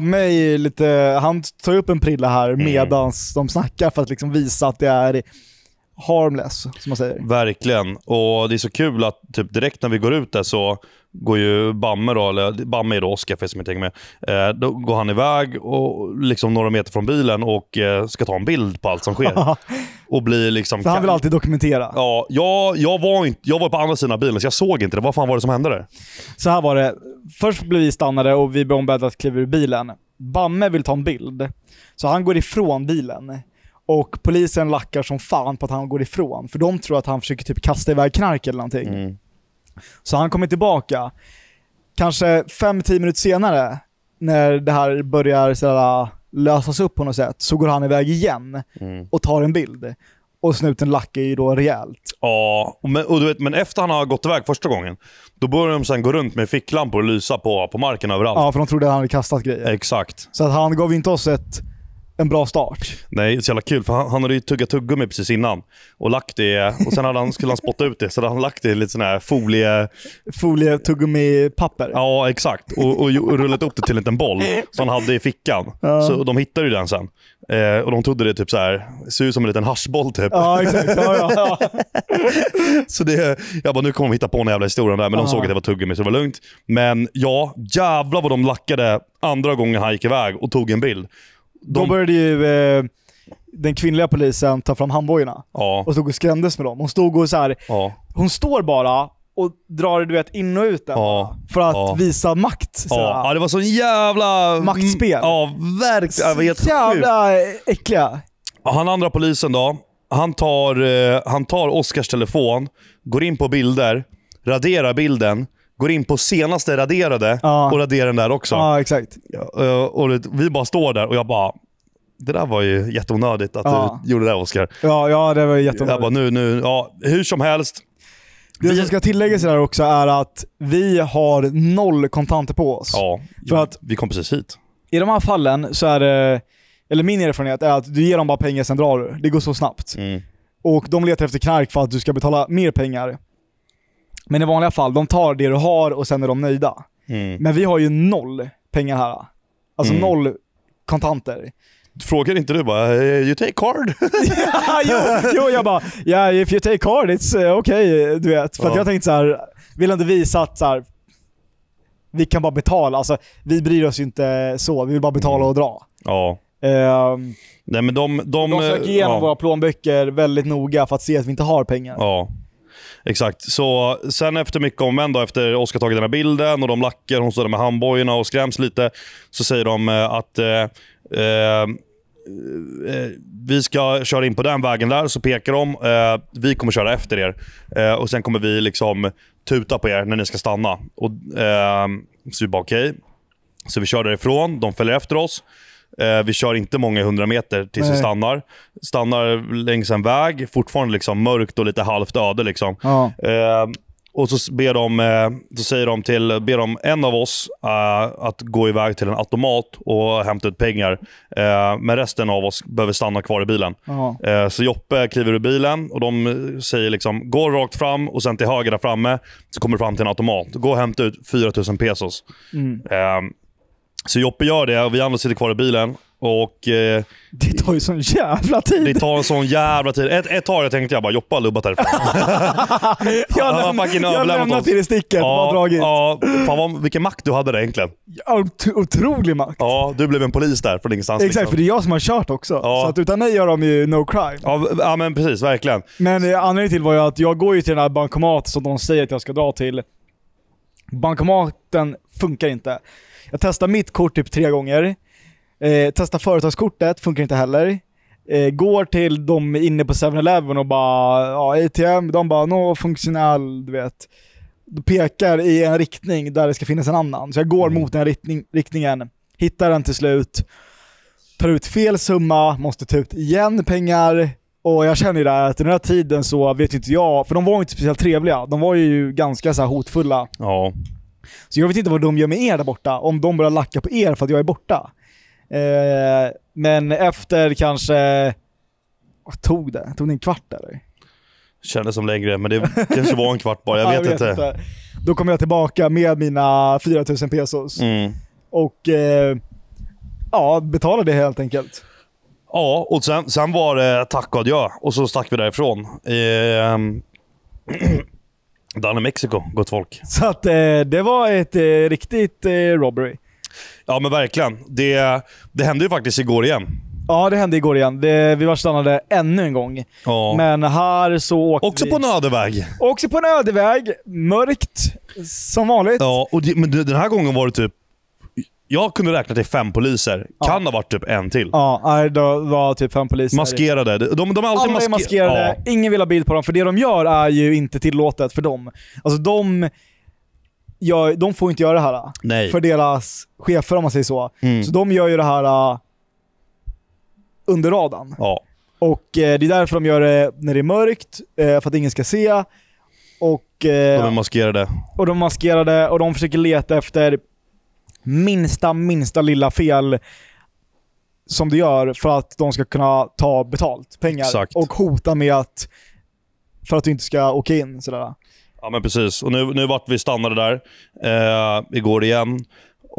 lite, han tar upp en prilla här mm. medans de snackar för att liksom visa att det är harmless, som man säger. Verkligen. Och det är så kul att typ direkt när vi går ut där så går ju Bamme, då, eller Bamme är då Oskar för som jag tänker med, eh, då går han iväg och liksom några meter från bilen och eh, ska ta en bild på allt som sker. och blir liksom... För han vill alltid dokumentera. Ja, jag, jag, var inte, jag var på andra sidan bilen så jag såg inte det. Vad fan var det som hände där? Så här var det. Först blev vi stannade och vi blev ombedda att kliva ur bilen. Bamme vill ta en bild, så han går ifrån bilen. Och polisen lackar som fan på att han går ifrån, för de tror att han försöker typ kasta iväg knark eller någonting. Mm. Så han kommer tillbaka. Kanske 5-10 minuter senare, när det här börjar sådär, äh, lösas upp på något sätt, så går han iväg igen mm. och tar en bild. Och snuten lackar ju då rejält. Ja, men, och du vet, men efter han har gått iväg första gången, då börjar de sen gå runt med ficklampor och lysa på, på marken överallt. Ja, för de trodde att han hade kastat grejer. Exakt. Så att han gav inte oss ett en bra start. Nej, det så jävla kul. För han, han hade ju tuggat tuggummi precis innan och lagt det och sen hade han, skulle han spotta ut det. Så hade han lagt det i lite sån här folie... Folie-tuggummi-papper? Ja, exakt. Och, och, och, rullat upp det till en liten boll som han hade i fickan. Ja. Så de hittade ju den sen. Eh, och de trodde det typ så här, ser ut som en liten haschboll typ. Ja, exakt. Ja, ja, så det, jag bara, nu kommer de hitta på en jävla historia där. Men de såg att det var tuggummi så det var lugnt. Men ja, jävlar vad de lackade andra gången han gick iväg och tog en bild de... Då började ju eh, den kvinnliga polisen ta fram handbojorna. Ja. Och stod och skrämdes med dem. Hon stod och så här, ja. hon står bara och drar du vet in och ut den. Ja, för att ja. visa makt. Sådär. Ja. det var så jävla... Maktspel. Ja, verkligen. Så helt jävla äckliga. Han andra polisen då. Han tar, eh, han tar Oscars telefon, går in på bilder, raderar bilden, går in på senaste raderade ja. och raderar den där också. Ja, exakt. Eh, och vi bara står där och jag bara, det där var ju jätteonödigt att ja. du gjorde det där Oskar. Ja, ja, det var jätteonödigt. Jag bara, nu, nu, ja, hur som helst. Det vi... som ska tilläggas där också är att vi har noll kontanter på oss. Ja, för ja, att vi kom precis hit. I de här fallen så är det, eller min erfarenhet är att du ger dem bara pengar, sen drar du. Det går så snabbt. Mm. Och de letar efter knark för att du ska betala mer pengar. Men i vanliga fall, de tar det du har och sen är de nöjda. Mm. Men vi har ju noll pengar här. Alltså mm. noll kontanter. Frågar inte du bara eh, “You take card?” ja, jo, jo, jag bara “Yeah, if you take card it's eh, okay”, du vet. För ja. jag tänkte så här, vill inte visa att så här, vi kan bara betala. Alltså, vi bryr oss ju inte så, vi vill bara betala mm. och dra. Ja. Um, Nej, men de, de, de söker igenom ja. våra plånböcker väldigt noga för att se att vi inte har pengar. Ja. Exakt. Så sen efter mycket om en dag, efter Oskar tagit den här bilden och de lackar, hon står där med handbojorna och skräms lite, så säger de eh, att eh, eh, eh, vi ska köra in på den vägen där, så pekar de. Eh, vi kommer köra efter er. och Sen kommer vi liksom tuta på er när ni ska stanna. Och, så vi bara okej. Okay. Så vi kör därifrån. De följer efter oss. Eh, vi kör inte många hundra meter tills Nej. vi stannar. Stannar längs en väg, fortfarande liksom mörkt och lite halvt öde. Liksom. Ja. Eh, och så, ber de, eh, så säger de till ber de en av oss uh, att gå iväg till en automat och hämta ut pengar. Uh, men resten av oss behöver stanna kvar i bilen. Uh, så Joppe kliver ur bilen och de säger liksom, gå rakt fram och sen till höger där framme så kommer du fram till en automat. Gå och hämta ut 4000 pesos. Mm. Så Joppe gör det och vi andra sitter kvar i bilen. Och, eh, det tar ju sån jävla tid. Det tar en sån jävla tid. Ett, ett tag tänkte jag bara Joppa har lubbat härifrån. jag läm lämnat till i sticket. Ja, dragit. Ja, fan vad, vilken makt du hade där egentligen. Ja, otrolig makt. Ja, du blev en polis där från ingenstans. Exakt, liksom. för det är jag som har kört också. Ja. Så att utan mig gör de ju no crime. Ja, ja men precis. Verkligen. Men eh, anledningen till var ju att jag går ju till den här bankomaten som de säger att jag ska dra till. Bankomaten funkar inte. Jag testade mitt kort typ tre gånger. Eh, testar företagskortet, funkar inte heller. Eh, går till de inne på 7-Eleven och bara ja, ATM, de bara no funktional, du vet. De pekar i en riktning där det ska finnas en annan. Så jag går mm. mot den riktning, riktningen, hittar den till slut, tar ut fel summa, måste ta ut igen pengar. Och jag känner ju det att den här tiden så vet inte jag, för de var inte speciellt trevliga. De var ju ganska så här hotfulla. Ja. Så jag vet inte vad de gör med er där borta, om de börjar lacka på er för att jag är borta. Eh, men efter kanske, vad tog det? Tog det en kvart eller? Kändes som längre, men det kanske var en kvart bara. Jag vet, jag vet inte. inte. Då kommer jag tillbaka med mina 4000 pesos. Mm. Och eh, ja, betalade det helt enkelt. Ja, och sen, sen var det tack och adjö och så stack vi därifrån. Ehm. Danne Mexiko, gott folk. Så att, eh, det var ett eh, riktigt eh, robbery. Ja men verkligen. Det, det hände ju faktiskt igår igen. Ja, det hände igår igen. Det, vi var stannade ännu en gång. Ja. Men här så åkte Också vi... på en öde väg. Också på en öde väg. Mörkt, som vanligt. Ja, och det, men den här gången var det typ jag kunde räkna till fem poliser. Ja. Kan ha varit typ en till. Ja, det var typ fem poliser. Maskerade. De, de, är alltid Alla är maskerade. Ja. Ingen vill ha bild på dem, för det de gör är ju inte tillåtet för dem. Alltså de... Gör, de får inte göra det här. Nej. För deras chefer om man säger så. Mm. Så de gör ju det här äh, under radarn. Ja. Och äh, det är därför de gör det när det är mörkt, äh, för att ingen ska se. och de är maskerade. Och de är maskerade och de försöker leta efter minsta, minsta lilla fel som du gör för att de ska kunna ta betalt, pengar. Exakt. Och hota med att, för att du inte ska åka in. Sådär. Ja, men precis. Och nu, nu vart vi stannade där eh, igår igen.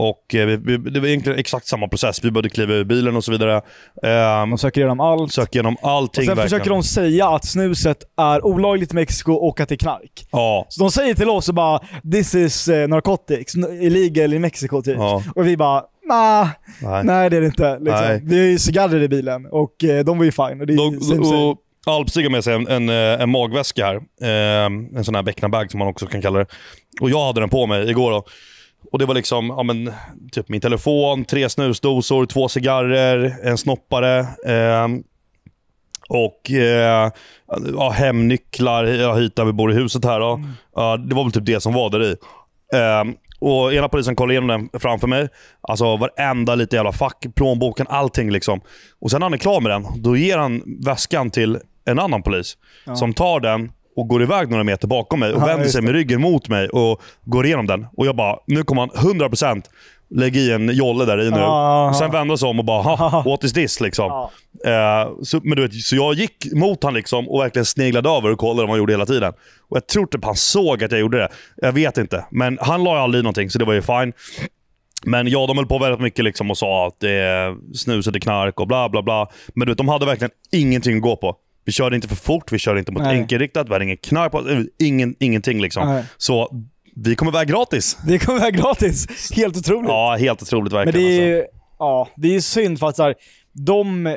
Och eh, vi, vi, det var egentligen exakt samma process. Vi började kliva ur bilen och så vidare. de ehm, söker igenom allt. Söker igenom allting. Och sen verkligen. försöker de säga att snuset är olagligt i Mexiko och att det är knark. Ja. Så de säger till oss och bara “This is eh, narcotics, illegal i Mexiko” typ. Ja. Och vi bara Nah, nej. nej det är det inte. Liksom. Nej. Vi har ju cigarrer i bilen och eh, de var ju fine. Och det de, same, same. Alpstig har med sig en, en, en magväska här. Ehm, en sån här becknarbag som man också kan kalla det. Och jag hade den på mig igår. Då. Och det var liksom, ja men, typ min telefon, tre snusdosor, två cigarrer, en snoppare. Eh, och eh, ja, hemnycklar ja, hit där vi bor i huset här. Då. Mm. Ja, det var väl typ det som var där i. Eh, och ena polisen kollade igenom den framför mig. Alltså varenda lite jävla fack, plånboken, allting liksom. Och sen när han är klar med den, då ger han väskan till en annan polis. Ja. Som tar den, och går iväg några meter bakom mig och ja, vänder sig med ryggen mot mig och går igenom den. Och jag bara, nu kommer han 100% lägga i en jolle där i nu. Sen vända sig om och bara, what is this? Liksom. Eh, så, men du vet, så jag gick mot honom liksom och verkligen sneglade över och kollade vad han gjorde hela tiden. Och Jag tror typ han såg att jag gjorde det. Jag vet inte. Men han la ju aldrig någonting, så det var ju fine. Men ja, de höll på väldigt mycket liksom och sa att det eh, snuset är knark och bla bla bla. Men du vet, de hade verkligen ingenting att gå på. Vi körde inte för fort, vi körde inte mot Nej. enkelriktat, vi hade ingen knark på eh, ingen, ingenting liksom. Nej. Så vi kom vara gratis. Vi kom vara gratis. Helt otroligt. Ja, helt otroligt verkligen. Men det är alltså. ju, alltså. ja, det är synd för att så här, de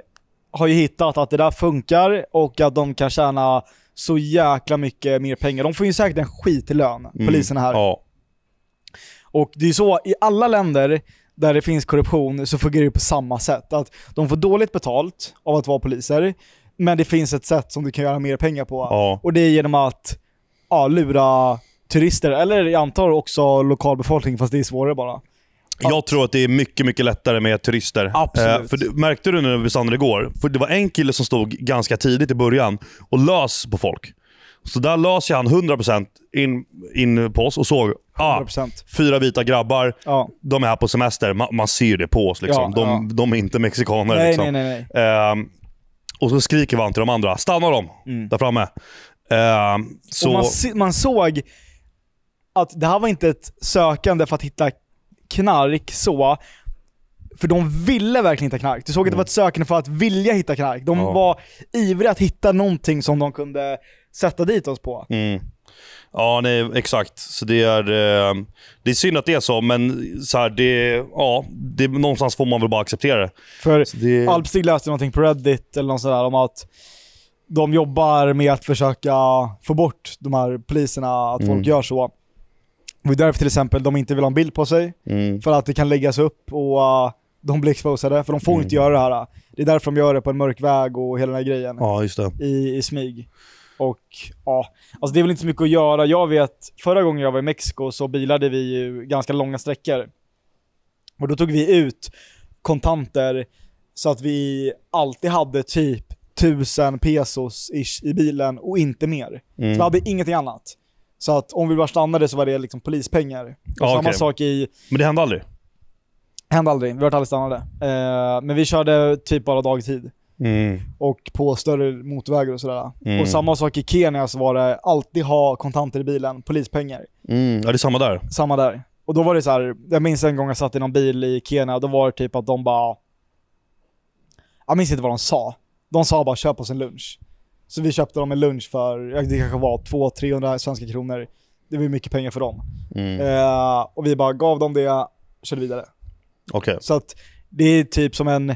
har ju hittat att det där funkar och att de kan tjäna så jäkla mycket mer pengar. De får ju säkert en skitlön, mm. poliserna här. Ja. Och det är ju så, i alla länder där det finns korruption så fungerar det på samma sätt. Att de får dåligt betalt av att vara poliser men det finns ett sätt som du kan göra mer pengar på. Ja. Och det är genom att ja, lura turister, eller jag antar också lokalbefolkning, fast det är svårare bara. Ja. Jag tror att det är mycket, mycket lättare med turister. Eh, Absolut. Eh, för det, märkte du när vi stannade igår? För det var en kille som stod ganska tidigt i början och lös på folk. Så där lös han 100% in, in på oss och såg ah, 100%. fyra vita grabbar. Ja. De är här på semester. Man, man ser det på oss. Liksom. Ja, de, de, är inte mexikaner. Nej, liksom. nej, nej, nej. Eh, och så skriker till de andra. Stanna dem! Mm. Där framme. Uh, så... man, man såg att det här var inte ett sökande för att hitta knark så. För de ville verkligen hitta knark. Du såg att det mm. var ett sökande för att vilja hitta knark. De ja. var ivriga att hitta någonting som de kunde sätta dit oss på. Mm. Ja, nej, exakt. Så det är, eh, det är synd att det är så, men så här, det, ja, det, någonstans får man väl bara acceptera det. För Alpstig läste någonting på Reddit eller något sådär om att de jobbar med att försöka få bort de här poliserna, att folk mm. gör så. Det är därför till exempel de inte vill ha en bild på sig, mm. för att det kan läggas upp och uh, de blir exposade, för de får mm. inte göra det här. Det är därför de gör det på en mörk väg och hela den här grejen. Ja, I, I smyg. Och ja, alltså det är väl inte så mycket att göra. Jag vet, förra gången jag var i Mexiko så bilade vi ju ganska långa sträckor. Och då tog vi ut kontanter så att vi alltid hade typ tusen pesos ish i bilen och inte mer. Mm. Så vi hade ingenting annat. Så att om vi bara stannade så var det liksom polispengar. Och ja, samma okay. sak i... Men det hände aldrig? Hände aldrig. Vi var aldrig stannade. Eh, men vi körde typ bara dagtid. Mm. Och på större motorvägar och sådär. Mm. Och samma sak i Kenya så var det alltid ha kontanter i bilen, polispengar. Mm. Ja, det är samma där. Samma där. Och då var det så här, jag minns en gång jag satt i någon bil i Kenya, då var det typ att de bara... Jag minns inte vad de sa. De sa bara köp oss en lunch. Så vi köpte dem en lunch för, det kanske var 200-300 svenska kronor. Det var ju mycket pengar för dem. Mm. Eh, och vi bara gav dem det, körde vidare. Okej. Okay. Så att det är typ som en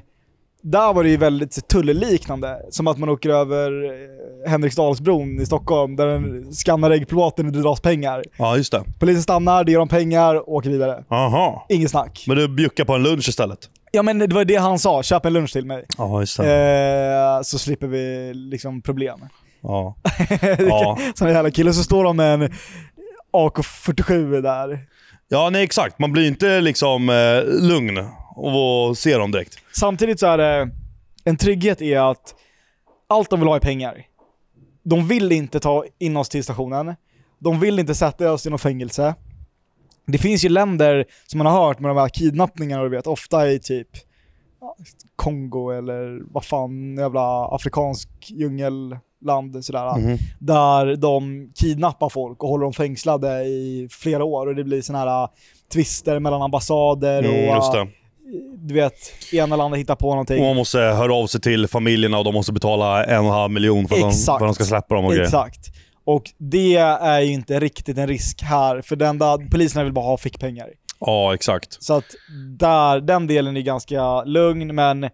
där var det ju väldigt tulleliknande. Som att man åker över eh, Henriksdalsbron i Stockholm där den skannar äggplåten och det dras pengar. Ja, just det. Polisen stannar, det ger dem pengar och åker vidare. Aha. Inget snack. Men du bjuckar på en lunch istället? Ja men det var det han sa, köp en lunch till mig. Ja, just det. Eh, så slipper vi liksom problem. Ja. ja. Sådana jävla killar. Så står de med en AK47 där. Ja, nej exakt. Man blir inte liksom eh, lugn och se dem direkt. Samtidigt så är det, en trygghet är att allt de vill ha är pengar. De vill inte ta in oss till stationen. De vill inte sätta oss i något fängelse. Det finns ju länder som man har hört med de här kidnappningarna, du vet, ofta i typ Kongo eller vad fan, jävla afrikansk djungelland sådär. Mm. Där de kidnappar folk och håller dem fängslade i flera år och det blir sådana här tvister mellan ambassader mm, och mm, du vet, ena landet hittar på någonting. Och man måste höra av sig till familjerna och de måste betala en och en halv miljon för att, de, för att de ska släppa dem och grejer. Exakt. Och det är ju inte riktigt en risk här, för den där, poliserna vill bara ha fickpengar. Ja, exakt. Så att där, den delen är ganska lugn, men...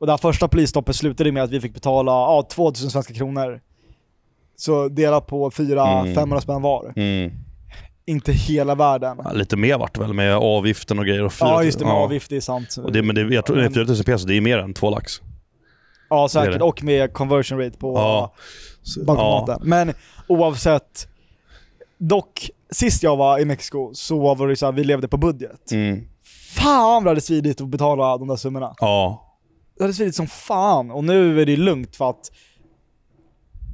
Och det här första polisstoppet slutade med att vi fick betala ja, 2000 svenska kronor. Så delat på 400-500 mm. spänn var. Mm inte hela världen. Ja, lite mer vart väl med avgiften och grejer. Och ja, just det med ja. avgift, det är sant. Och det, men det, jag tror det är 4000 peso, det är mer än två lax. Ja, säkert. Det det. Och med conversion rate på ja. bankomaten. Ja. Men oavsett. Dock, sist jag var i Mexiko så var det så här, vi levde på budget. Mm. Fan vad det hade svidit att betala de där summorna. Ja. Det hade svidit som fan. Och nu är det lugnt för att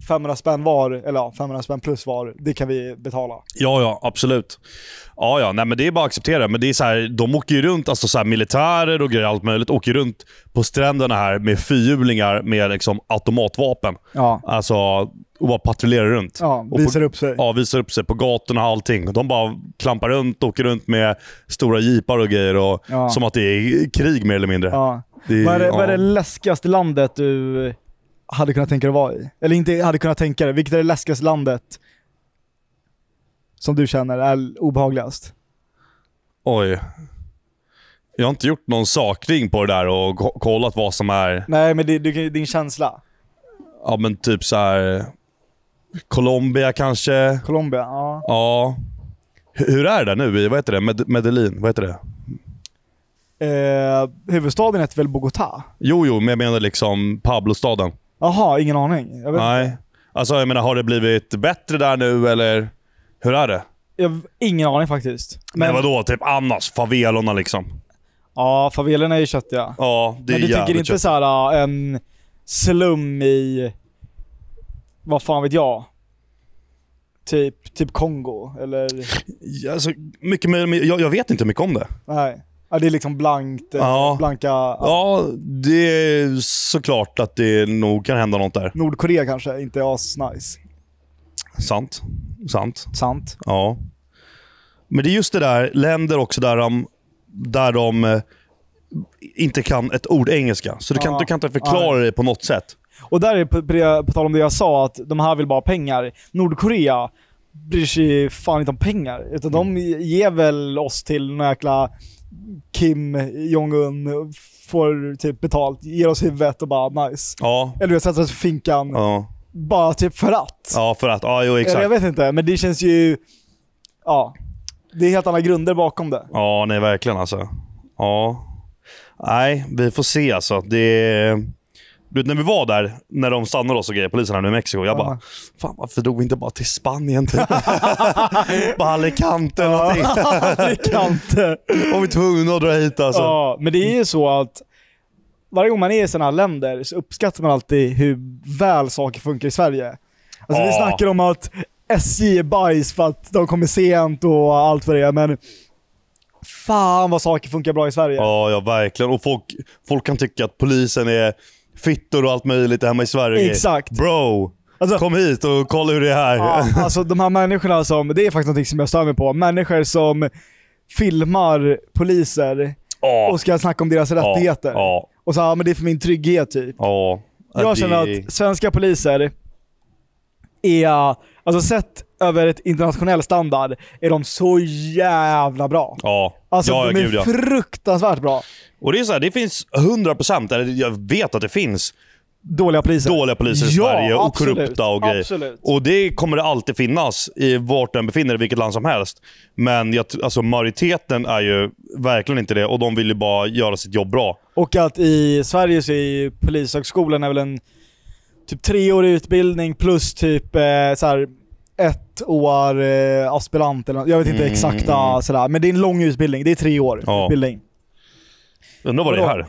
500 spänn var, eller ja, 500 spänn plus var, det kan vi betala. Ja, ja, absolut. Ja, ja, nej, men det är bara att acceptera. Men det är så här, de åker ju runt, alltså så här, militärer och grejer, allt möjligt, åker runt på stränderna här med fyrhjulingar med liksom automatvapen. Ja. Alltså, och bara patrullerar runt. Ja, visar upp sig. Ja, visar upp sig på gatorna och allting. De bara klampar runt, åker runt med stora jeepar och grejer. Och, ja. Som att det är krig mer eller mindre. Ja. Det, vad, är det, ja. vad är det läskigaste landet du hade kunnat tänka dig att vara i. Eller inte hade kunnat tänka dig. Vilket är det läskigaste landet som du känner är obehagligast? Oj. Jag har inte gjort någon sakring på det där och kollat vad som är... Nej, men det, du, din känsla. Ja, men typ så här... Colombia kanske? Colombia, ja. Ja. Hur är det där nu i, vad heter det, Med Medellin? Vad heter det? Eh, huvudstaden heter väl Bogotá? Jo, jo, men jag menar liksom Pablo-staden. Jaha, ingen aning. Jag vet Nej. Inte. Alltså jag menar, har det blivit bättre där nu eller? Hur är det? Jag, ingen aning faktiskt. Men, men vadå? Typ annars? Favelorna liksom? Ja, favelorna är ju köttiga. Ja, det är jävligt Men du tycker inte såhär äh, en slum i... Vad fan vet jag? Typ, typ Kongo, eller? Alltså, mycket mer, jag, jag vet inte mycket om det. Nej. Ja, det är liksom blankt, eh, ja. blanka... Ja. ja. det är såklart att det nog kan hända något där. Nordkorea kanske inte är asnice. Sant. Sant. Sant. Ja. Men det är just det där, länder också där de, där de eh, inte kan ett ord engelska. Så du kan, ja. du kan inte förklara ja. det på något sätt. Och där är på, på, tal om det jag sa, att de här vill bara ha pengar. Nordkorea bryr sig fan inte om pengar. Utan mm. de ger väl oss till några jäkla Kim Jong-Un får typ betalt, ger oss huvudet och bara nice. Ja. Eller du vet, sätter oss i finkan. Ja. Bara typ för att. Ja, för att. Ja, jo eh, exakt. Eller, jag vet inte, men det känns ju... Ja. Det är helt andra grunder bakom det. Ja, nej verkligen alltså. Ja. Nej, vi får se alltså. Det... Du vet, när vi var där, när de stannade oss och grejer, polisen här i Mexiko. Jag bara, fan varför drog vi inte bara till Spanien typ? bara Alicante eller någonting. Alicante. Var vi tvungna att dra hit alltså. Ja, men det är ju så att varje gång man är i sådana här länder så uppskattar man alltid hur väl saker funkar i Sverige. Alltså ja. vi snackar om att SJ är bajs för att de kommer sent och allt vad det är, men fan vad saker funkar bra i Sverige. Ja, ja verkligen. Och folk, folk kan tycka att polisen är fittor och allt möjligt hemma i Sverige. Exakt. Bro! Alltså, Kom hit och kolla hur det är här. Ja, alltså de här människorna som, det är faktiskt någonting som jag stör mig på. Människor som filmar poliser oh. och ska snacka om deras oh. rättigheter. Oh. Och så, ja men det är för min trygghet typ. Jag känner att svenska poliser, är, alltså sett över ett internationell standard, är de så jävla bra. Ja. Alltså ja, de är gud, ja. fruktansvärt bra. Och det är så här, det finns 100%, eller jag vet att det finns, Dåliga poliser. Dåliga poliser i ja, Sverige och absolut, korrupta och grejer. Absolut. Och det kommer det alltid finnas i vart den befinner i vilket land som helst. Men jag, alltså, majoriteten är ju verkligen inte det och de vill ju bara göra sitt jobb bra. Och att i Sverige så är ju polishögskolan är väl en typ treårig utbildning plus typ eh, såhär ett år eh, aspirant eller Jag vet inte mm. exakta mm, mm. sådär. Men det är en lång utbildning. Det är tre år ja. utbildning. Undrar vad det är här?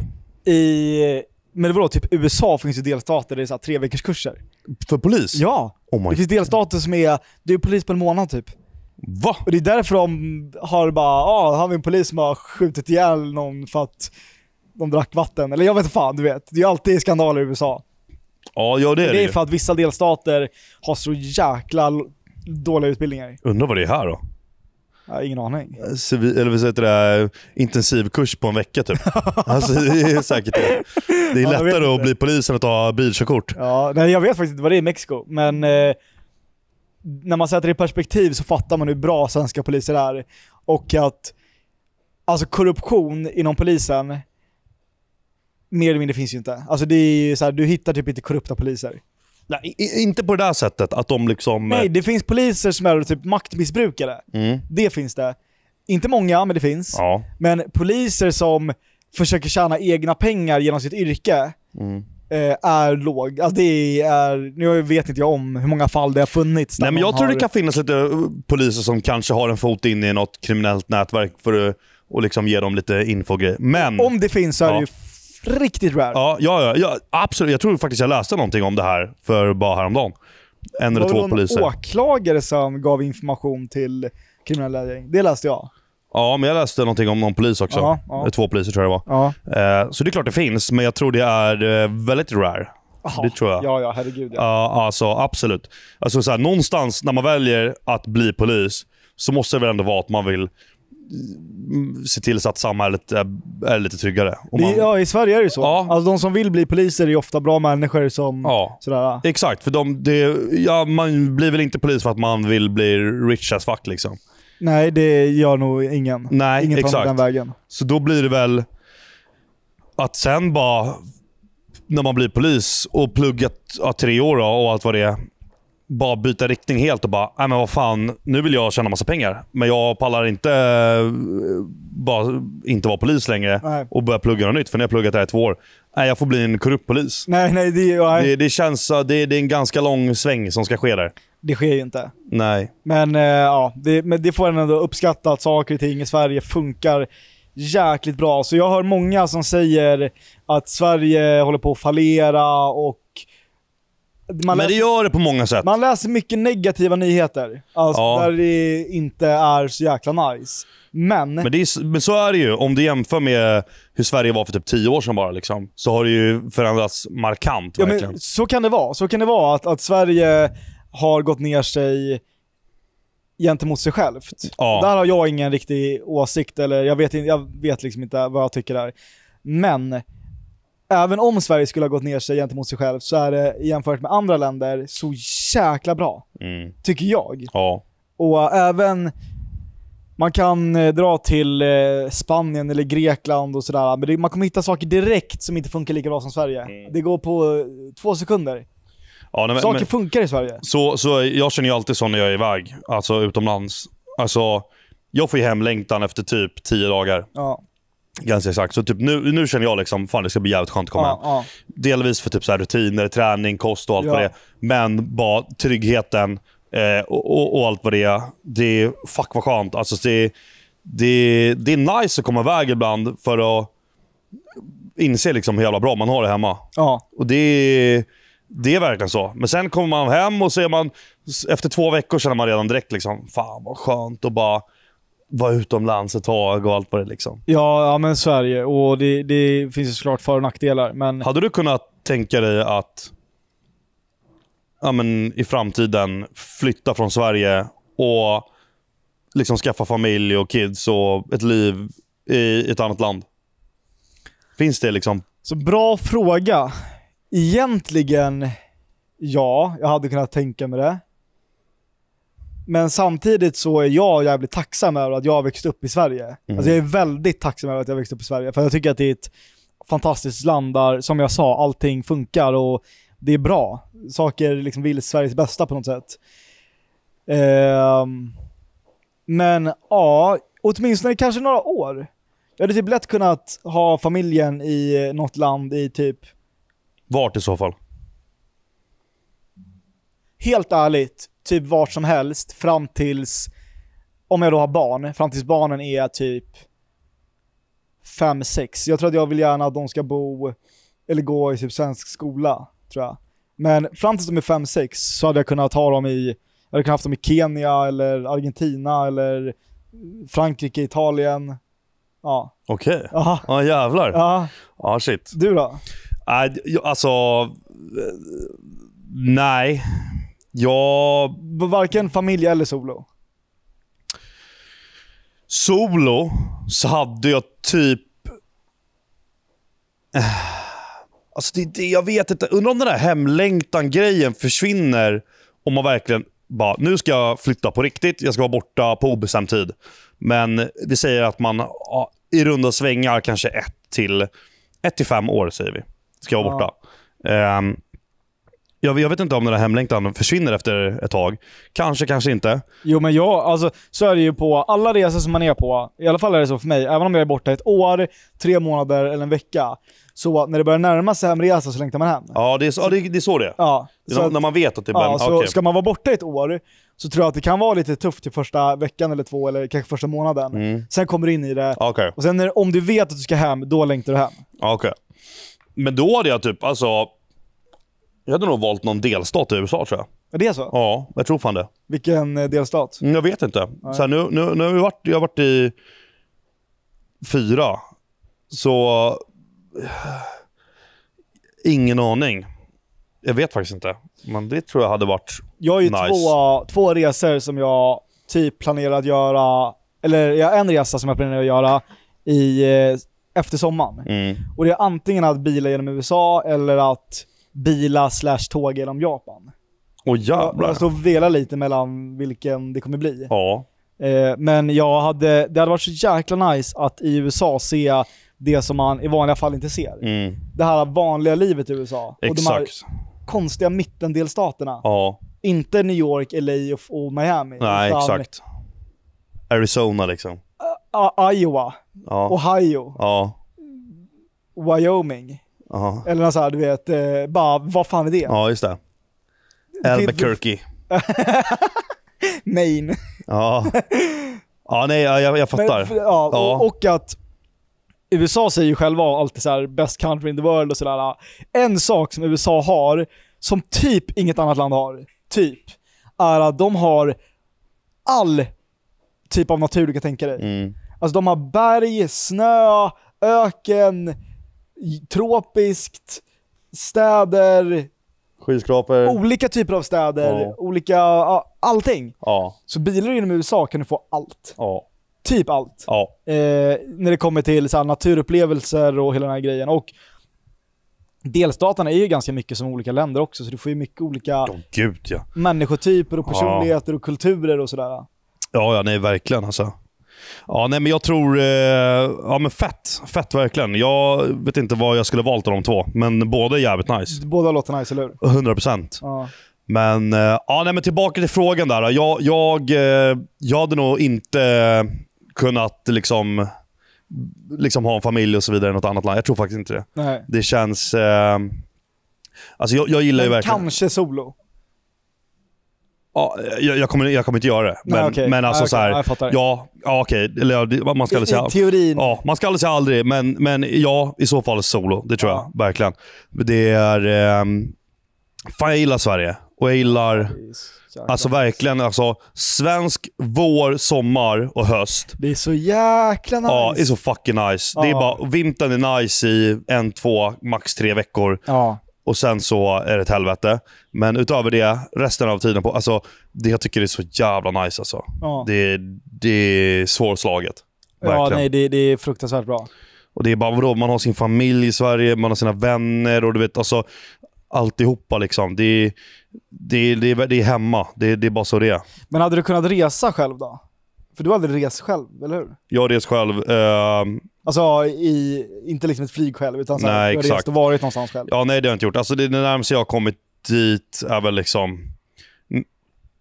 I, men vadå, typ USA finns ju delstater där det är så tre veckors kurser. För polis? Ja. Oh det finns delstater som är, du är polis på en månad typ. Va? Och det är därför de har bara, ja, ah, har vi en polis som har skjutit ihjäl någon för att de drack vatten. Eller jag vet fan, du vet. Det är ju alltid skandaler i USA. Ja, ja det är det. Det är för att vissa delstater har så jäkla dåliga utbildningar. Undrar vad det är här då? Ja, ingen aning. Eh, civil, eller vi säger det där, intensivkurs på en vecka typ. alltså, det är säkert det. Det är ja, lättare att bli polis än att ta bilkörkort. Ja, nej, jag vet faktiskt inte vad det är i Mexiko, men eh, när man sätter det i perspektiv så fattar man hur bra svenska poliser är. Och att alltså korruption inom polisen mer eller mindre finns ju inte. Alltså det är så här, du hittar typ inte korrupta poliser. Nej, inte på det där sättet. Att de liksom... Nej, eh, det finns poliser som är typ maktmissbrukare. Mm. Det finns det. Inte många, men det finns. Ja. Men poliser som försöker tjäna egna pengar genom sitt yrke mm. Eh, är låg. Alltså det är, nu vet inte jag om hur många fall det har funnits. Nej, men jag har... tror det kan finnas lite eh, poliser som kanske har en fot in i något kriminellt nätverk för att och liksom ge dem lite infogrejer. Men... Om det finns så är ja. det ju Riktigt rare. Ja, ja, ja, absolut. Jag tror faktiskt jag läste någonting om det här för bara häromdagen. En eller två poliser. Det var någon åklagare som gav information till kriminella gäng. Det läste jag. Ja, men jag läste någonting om någon polis också. Ja, ja. Två poliser tror jag det var. Ja. Eh, så det är klart det finns, men jag tror det är eh, väldigt rare. Aha, det tror jag. Ja, ja, herregud. Ja. Uh, alltså, absolut. Alltså, så här, någonstans när man väljer att bli polis så måste det väl ändå vara att man vill se till så att samhället är, är lite tryggare. Man... Ja, i Sverige är det så. Ja. Alltså, de som vill bli poliser är ofta bra människor som... Ja. Sådär. Exakt. För de, det, ja, man blir väl inte polis för att man vill bli rich as fuck liksom. Nej, det gör nog ingen. Nej, ingen exakt. den vägen. Så då blir det väl att sen bara, när man blir polis och pluggat ja, tre år då, och allt vad det är, bara byta riktning helt och bara, nej men vad fan, nu vill jag tjäna massa pengar. Men jag pallar inte eh, bara inte vara polis längre nej. och börja plugga något nytt. För när jag pluggat här i två år, nej jag får bli en korrupt polis. Nej, nej, det, nej. det, det känns, det, det är en ganska lång sväng som ska ske där. Det sker ju inte. Nej. Men eh, ja, det, men det får en ändå uppskatta att saker och ting i Sverige funkar jäkligt bra. Så jag hör många som säger att Sverige håller på att fallera och man men det gör det på många sätt. Man läser mycket negativa nyheter, alltså ja. där det inte är så jäkla nice. Men... Men, är, men, så är det ju. Om du jämför med hur Sverige var för typ tio år sedan bara, liksom, så har det ju förändrats markant. Verkligen. men så kan det vara. Så kan det vara, att, att Sverige har gått ner sig gentemot sig självt. Ja. Där har jag ingen riktig åsikt, eller jag vet, jag vet liksom inte vad jag tycker där. Men även om Sverige skulle ha gått ner sig gentemot sig själv så är det jämfört med andra länder så jäkla bra. Mm. Tycker jag. Ja. Och även man kan eh, dra till eh, Spanien eller Grekland och sådär, men det, man kommer hitta saker direkt som inte funkar lika bra som Sverige. Mm. Det går på eh, två sekunder. Ja, nej, saker men, funkar i Sverige. Så, så jag känner ju alltid så när jag är iväg, alltså utomlands. Alltså, jag får ju hem längtan efter typ tio dagar. Ja. Ganska alltså, exakt. Så typ nu, nu känner jag liksom, fan det ska bli jävligt skönt att komma ja, hem. Ja. Delvis för typ så rutiner, träning, kost och allt ja. vad det är. Men bara tryggheten eh, och, och, och, allt vad det är. Det är fuck vad skönt. Alltså det, det, det är nice att komma iväg ibland för att inse liksom hur jävla bra man har det hemma. Ja. Och det, det är verkligen så. Men sen kommer man hem och ser man... Efter två veckor känner man redan direkt liksom, fan vad skönt och bara vara utomlands ett tag och allt vad det liksom. Ja, ja men Sverige. Och det, det finns ju såklart för och nackdelar. Men... Hade du kunnat tänka dig att ja, men, i framtiden flytta från Sverige och liksom skaffa familj och kids och ett liv i ett annat land? Finns det liksom? Så bra fråga. Egentligen ja, jag hade kunnat tänka mig det. Men samtidigt så är jag jävligt tacksam över att jag har växt upp i Sverige. Mm. Alltså jag är väldigt tacksam över att jag har växt upp i Sverige, för jag tycker att det är ett fantastiskt land där, som jag sa, allting funkar och det är bra. Saker liksom vill Sveriges bästa på något sätt. Eh, men ja, åtminstone kanske några år. Jag hade typ lätt kunnat ha familjen i något land i typ... Vart i så fall? Helt ärligt, typ vart som helst fram tills, om jag då har barn, fram tills barnen är typ fem sex Jag tror att jag vill gärna att de ska bo, eller gå i typ svensk skola, tror jag. Men fram tills de är fem sex så hade jag kunnat ha dem i, jag hade kunnat haft dem i Kenya eller Argentina eller Frankrike, Italien. Ja. Okej. Okay. Ja, ah, jävlar. Ja. Ja, ah, shit. Du då? Äh, alltså, eh, nej. Ja, varken familj eller solo. Solo så hade jag typ... Eh, alltså det, det, jag vet inte. Undrar om den där hemlängtan-grejen försvinner om man verkligen bara, nu ska jag flytta på riktigt. Jag ska vara borta på obestämd tid. Men vi säger att man ja, i runda svängar kanske ett till, ett till fem år säger vi. ska jag vara borta. Um, jag, jag, vet inte om den där hemlängtan försvinner efter ett tag. Kanske, kanske inte. Jo, men jag, alltså, så är det ju på alla resor som man är på. I alla fall är det så för mig. Även om jag är borta ett år, tre månader eller en vecka. Så när det börjar närma sig hemresa så längtar man hem. Ja, det är så, så, det, är, det, är så det ja, det är så när, man vet att det börjar... Ja, så okay. ska man vara borta ett år så tror jag att det kan vara lite tufft i första veckan eller två, eller kanske första månaden. Mm. Sen kommer du in i det. Okay. Och sen när, om du vet att du ska hem, då längtar du hem. Okej. Okay. Men då hade jag typ, alltså jag hade nog valt någon delstat i USA tror jag. Är det så? Ja, jag tror fan det. Vilken eh, delstat? Mm, jag vet inte. Så här, nu, nu, nu har jag varit, jag har varit i fyra. Så... Eh, ingen aning. Jag vet faktiskt inte. Men det tror jag hade varit Jag har ju nice. två, två resor som jag typ planerar att göra. Eller jag har en resa som jag planerar att göra i, eh, efter sommaren. Mm. Och det är antingen att bila genom USA eller att bilar slash tåg genom Japan. Åh jävlar. Jag står och velar lite mellan vilken det kommer bli. Ja. Eh, men jag hade, det hade varit så jäkla nice att i USA se det som man i vanliga fall inte ser. Mm. Det här vanliga livet i USA. Exakt. Och de här konstiga mittendelstaterna. Ja. Inte New York, LA och, Miami. Nej, exakt. Arizona liksom. Iowa. Ja. Ohio. Ja. Wyoming. Aha. Eller något så du vet, eh, bara vad fan är det? Ja, just det. Albuquerque. Maine. Ja. Ja, nej, jag, jag fattar. Men, ja, ja. Och, och, att USA säger ju själva alltid så här, best country in the world och sådär. En sak som USA har, som typ inget annat land har, typ, är att de har all typ av natur du kan tänka dig. Mm. Alltså de har berg, snö, öken, tropiskt, städer, skyskrapor, olika typer av städer, ja. olika, allting. Ja. Så bilar inom USA kan du få allt. Ja. Typ allt. Eh, när det kommer till så här, naturupplevelser och hela den här grejen. Och delstaterna är ju ganska mycket som olika länder också, så du får ju mycket olika oh, Gud, ja. människotyper och personligheter och kulturer och sådär. Ja, ja, nej verkligen alltså. Ja, nej, men jag tror... Eh, ja, men fett. Fett verkligen. Jag vet inte vad jag skulle valt av de två, men båda är jävligt nice. Båda låter nice, eller hur? 100 procent. Ja. Men, eh, ja, nej, men tillbaka till frågan där. Jag, jag, eh, jag hade nog inte kunnat liksom, liksom ha en familj och så vidare i något annat land. Jag tror faktiskt inte det. Nej. Det känns... Eh, alltså jag, jag gillar men ju verkligen... Kanske solo. Ja, jag, kommer, jag kommer inte göra det. Men, Nej, okay. men alltså okay. så här, ja, ja, okej. Okay. man ska aldrig säga... I, i Ja, man ska aldrig säga aldrig. Men, men ja, i så fall solo. Det tror ja. jag verkligen. Det är... Eh, fan, jag gillar Sverige. Och jag gillar... Alltså verkligen. Alltså, svensk vår, sommar och höst. Det är så jäkla nice. Ja, det är så fucking nice. Ja. Det är bara, vintern är nice i en, två, max tre veckor. Ja och sen så är det ett helvete. Men utöver det, resten av tiden på... Alltså, det jag tycker det är så jävla nice alltså. Ja. Det, det är svårslaget. Verkligen. Ja, nej, det, det är fruktansvärt bra. Och det är bara vadå, man har sin familj i Sverige, man har sina vänner och du vet alltså alltihopa liksom. Det är, det det det är hemma. Det är, det är bara så det är. Men hade du kunnat resa själv då? För du har aldrig rest själv, eller hur? Jag har rest själv. Eh, Alltså i, inte liksom ett flyg själv, utan så nej, du har rest och varit någonstans själv. Ja, nej det har jag inte gjort. Alltså det, det närmaste jag har kommit dit är väl liksom...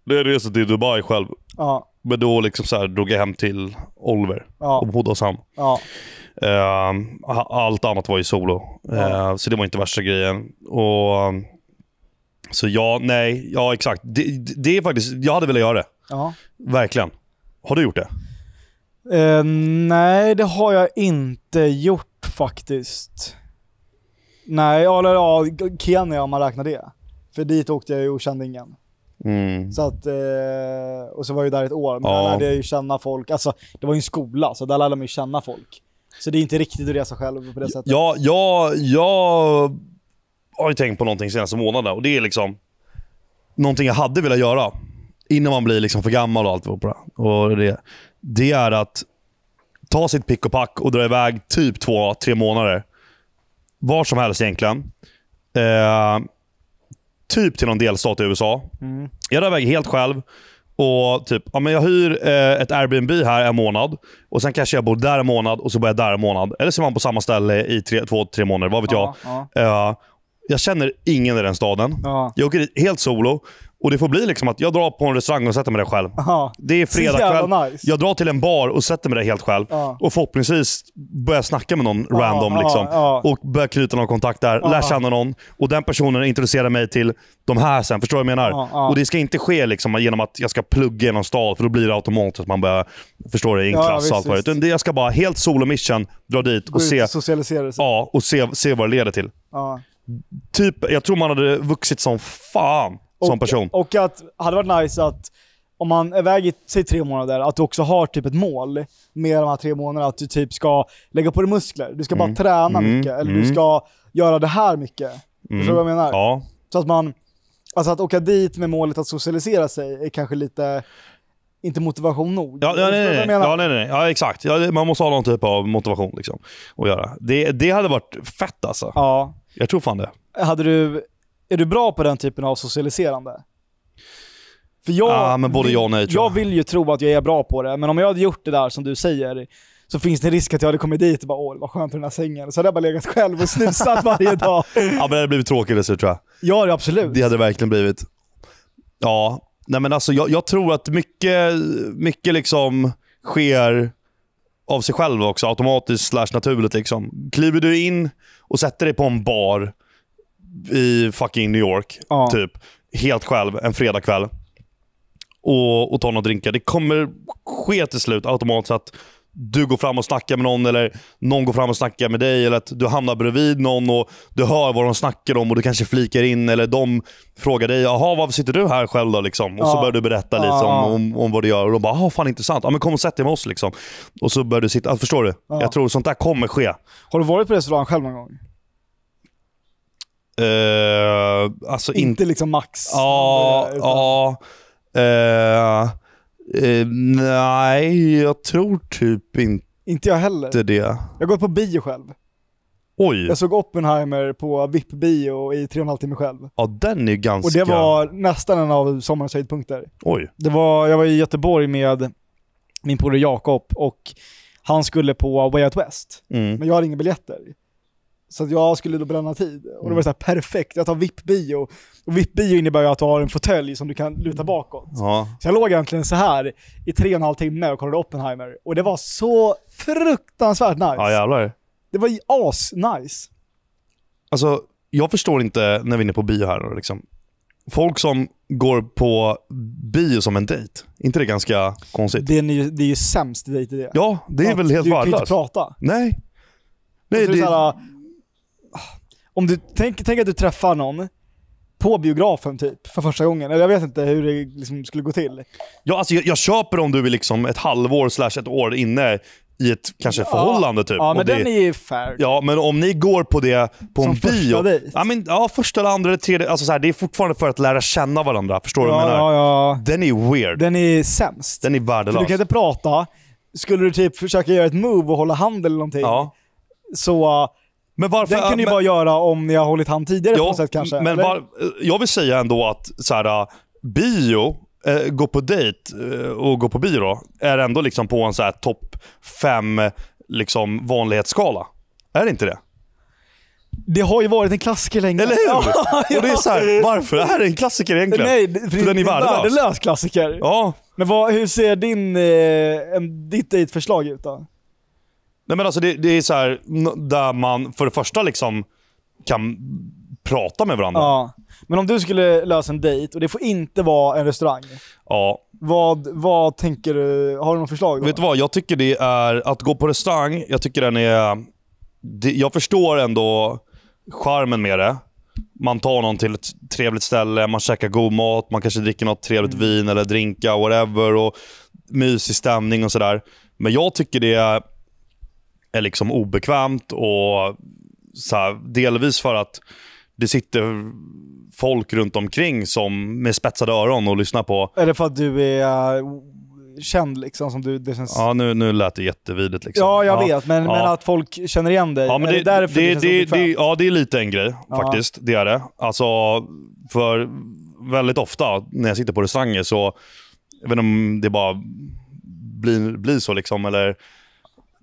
Det är resa till Dubai själv. Ja. Men då liksom så här, drog jag hem till Oliver ja. och bodde hos honom. Ja. Uh, allt annat var ju solo. Ja. Ehm, så det var inte värsta grejen. Och, så ja, nej, ja exakt. Det, det är faktiskt, jag hade velat göra det. Ja. Verkligen. Har du gjort det? Uh, nej, det har jag inte gjort faktiskt. Nej, eller ja, Kenya om man räknar det. För dit åkte jag ju och kände ingen. Mm. Så att, uh, och så var jag ju där ett år, men ja. där lärde jag ju känna folk. Alltså, det var ju en skola, så där lärde man ju känna folk. Så det är inte riktigt att resa själv på det sättet. Ja, jag, jag har ju tänkt på någonting senaste månaderna och det är liksom någonting jag hade velat göra. Innan man blir liksom för gammal och allt det. Och det är att ta sitt pick och pack och dra iväg typ två, tre månader. Var som helst egentligen. Eh, typ till någon delstat i USA. Mm. Jag drar iväg helt själv. Och typ, ja, men jag hyr eh, ett Airbnb här en månad. och Sen kanske jag bor där en månad och så bor jag där en månad. Eller så är man på samma ställe i tre, två, tre månader. Vad vet ja, jag? Ja. Eh, jag känner ingen i den staden. Ja. Jag åker dit helt solo. Och det får bli liksom att jag drar på en restaurang och sätter mig där själv. Aha. Det är fredagkväll. Nice. Jag drar till en bar och sätter mig där helt själv. Ja. Och förhoppningsvis börjar jag snacka med någon ja, random. Ja, liksom. Och börjar knyta någon kontakt där. Lär känna någon. Och den personen introducerar mig till de här sen. Förstår du vad jag menar? Och det ska inte ske liksom, genom att jag ska plugga i någon stad. För då blir det automatiskt att man börjar, förstår du, i en klass och allt Jag ska bara helt solo mission dra dit och, se, socialisera sig. Ja, och se, se vad det leder till. Typ, jag tror man hade vuxit som fan som och, person. Och att, hade varit nice att om man är iväg i, säg tre månader, att du också har typ ett mål med de här tre månaderna. Att du typ ska lägga på dig muskler. Du ska mm. bara träna mm. mycket. Eller du mm. ska göra det här mycket. Mm. Förstår du vad jag menar? Ja. Så att man, alltså att åka dit med målet att socialisera sig är kanske lite inte motivation nog. Ja, ja, nej, nej. ja, nej, nej. ja exakt. Ja, man måste ha någon typ av motivation liksom, att göra. Det, det hade varit fett alltså. Ja. Jag tror fan det. Hade du är du bra på den typen av socialiserande? För jag, ah, men både vill, ja och nej, tror jag. jag vill ju tro att jag är bra på det, men om jag hade gjort det där som du säger, så finns det en risk att jag hade kommit dit och bara åh, vad skönt i den här sängen. Så hade jag bara legat själv och snusat varje dag. ja, men det hade blivit tråkigt dessutom tror jag. Ja, absolut. Det hade det verkligen blivit. Ja, nej men alltså jag, jag tror att mycket, mycket liksom sker av sig själv också, automatiskt slash naturligt. Liksom. Kliver du in och sätter dig på en bar i fucking New York, ja. typ. Helt själv en fredagkväll. Och, och ta några drinkar. Det kommer ske till slut automatiskt att du går fram och snackar med någon eller någon går fram och snackar med dig. Eller att du hamnar bredvid någon och du hör vad de snackar om och du kanske flikar in. Eller de frågar dig “Jaha, varför sitter du här själv då?” liksom. Och så börjar du berätta liksom, om, om vad du gör. Och de bara “Jaha, fan intressant. Ja, men kom och sätt dig med oss”. Liksom. Och så börjar du sitta... Alltså, förstår du? Jag tror sånt där kommer ske. Har du varit på restaurang själv någon gång? Uh, alltså inte in... liksom max? Ja, ja. Uh, uh, nej, jag tror typ inte Inte jag heller. det. Jag gått på bio själv. Oj. Jag såg Oppenheimer på VIP-bio i tre och en halv timme själv. Ja, den är ganska... Och det var nästan en av sommarens höjdpunkter. Oj. Det var, jag var i Göteborg med min polare Jakob och han skulle på Way Out West, mm. men jag hade inga biljetter. Så att jag skulle då bränna tid. Och det var mm. så här, perfekt, jag tar VIP-bio. Och VIP-bio innebär ju att du har en fåtölj som du kan luta mm. bakåt. Ja. Så jag låg egentligen så här i tre och en halv timme och kollade Oppenheimer. Och det var så fruktansvärt nice. Ja jävlar. Det var as-nice. Alltså, jag förstår inte när vi är inne på bio här. Liksom. Folk som går på bio som en dejt. inte det ganska konstigt? Det är ju, det är ju sämst dejt i det. Ja, det är så väl helt värdelöst. Du kan ju inte prata. Nej. Nej, det... Såhär, om du, tänk, tänk att du träffar någon på biografen typ, för första gången. Eller jag vet inte hur det liksom skulle gå till. Ja, alltså jag, jag köper om du är liksom ett halvår slash ett år inne i ett kanske ja, förhållande typ. Ja, men och det, den är ju fair. Ja, men om ni går på det på Som en bio. Första dejt. Ja, ja, första eller andra eller tredje. Alltså så här, det är fortfarande för att lära känna varandra. Förstår ja, du vad jag menar? Ja, ja. den är weird. Den är sämst. Den är värdelös. För du kan inte prata. Skulle du typ försöka göra ett move och hålla hand eller någonting, så men varför, den kunde ni men, bara göra om ni har hållit hand tidigare ja, på något sätt kanske. Men var, jag vill säga ändå att så här, äh, bio, eh, gå på dejt eh, och gå på bio då, är ändå liksom på en topp fem liksom, vanlighetsskala. Är det inte det? Det har ju varit en klassiker länge. Eller hur? Och det är så här, varför är det en klassiker egentligen? Nej, det, för, för den är värdelös. värdelös klassiker. Ja. Men vad, hur ser din, eh, en, ditt dejtförslag ut då? Nej, men alltså det, det är så här, där man för det första liksom kan prata med varandra. Ja. Men om du skulle lösa en dejt och det får inte vara en restaurang. Ja. Vad, vad tänker du? Har du något förslag? Då? Vet du vad? Jag tycker det är att gå på restaurang. Jag tycker den är... Det, jag förstår ändå charmen med det. Man tar någon till ett trevligt ställe, man käkar god mat, man kanske dricker något trevligt mm. vin eller drinka, whatever. Och mysig stämning och sådär. Men jag tycker det är är liksom obekvämt och så här, delvis för att det sitter folk runt omkring som med spetsade öron och lyssnar på. Är det för att du är uh, känd liksom? Som du, det känns... Ja, nu, nu lät det jättevidigt. Liksom. Ja, jag ja. vet. Men, ja. men att folk känner igen dig. Ja, men är det, därför det, det, det, det Ja, det är lite en grej Aha. faktiskt. Det är det. Alltså, för väldigt ofta när jag sitter på restauranger så, jag vet inte om det bara blir, blir så liksom, eller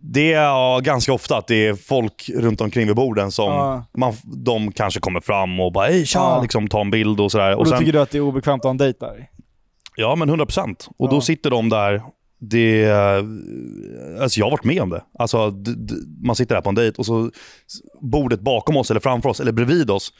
det är ja, ganska ofta att det är folk runt omkring vid borden som ja. man, de kanske kommer fram och bara hej tja, ja. liksom, ta en bild och sådär. Och, och då sen, tycker du att det är obekvämt att ha en dejt där? Ja, men 100 procent. Och då sitter de där. Det, alltså jag har varit med om det. Alltså, man sitter där på en dejt och så bordet bakom oss eller framför oss eller bredvid oss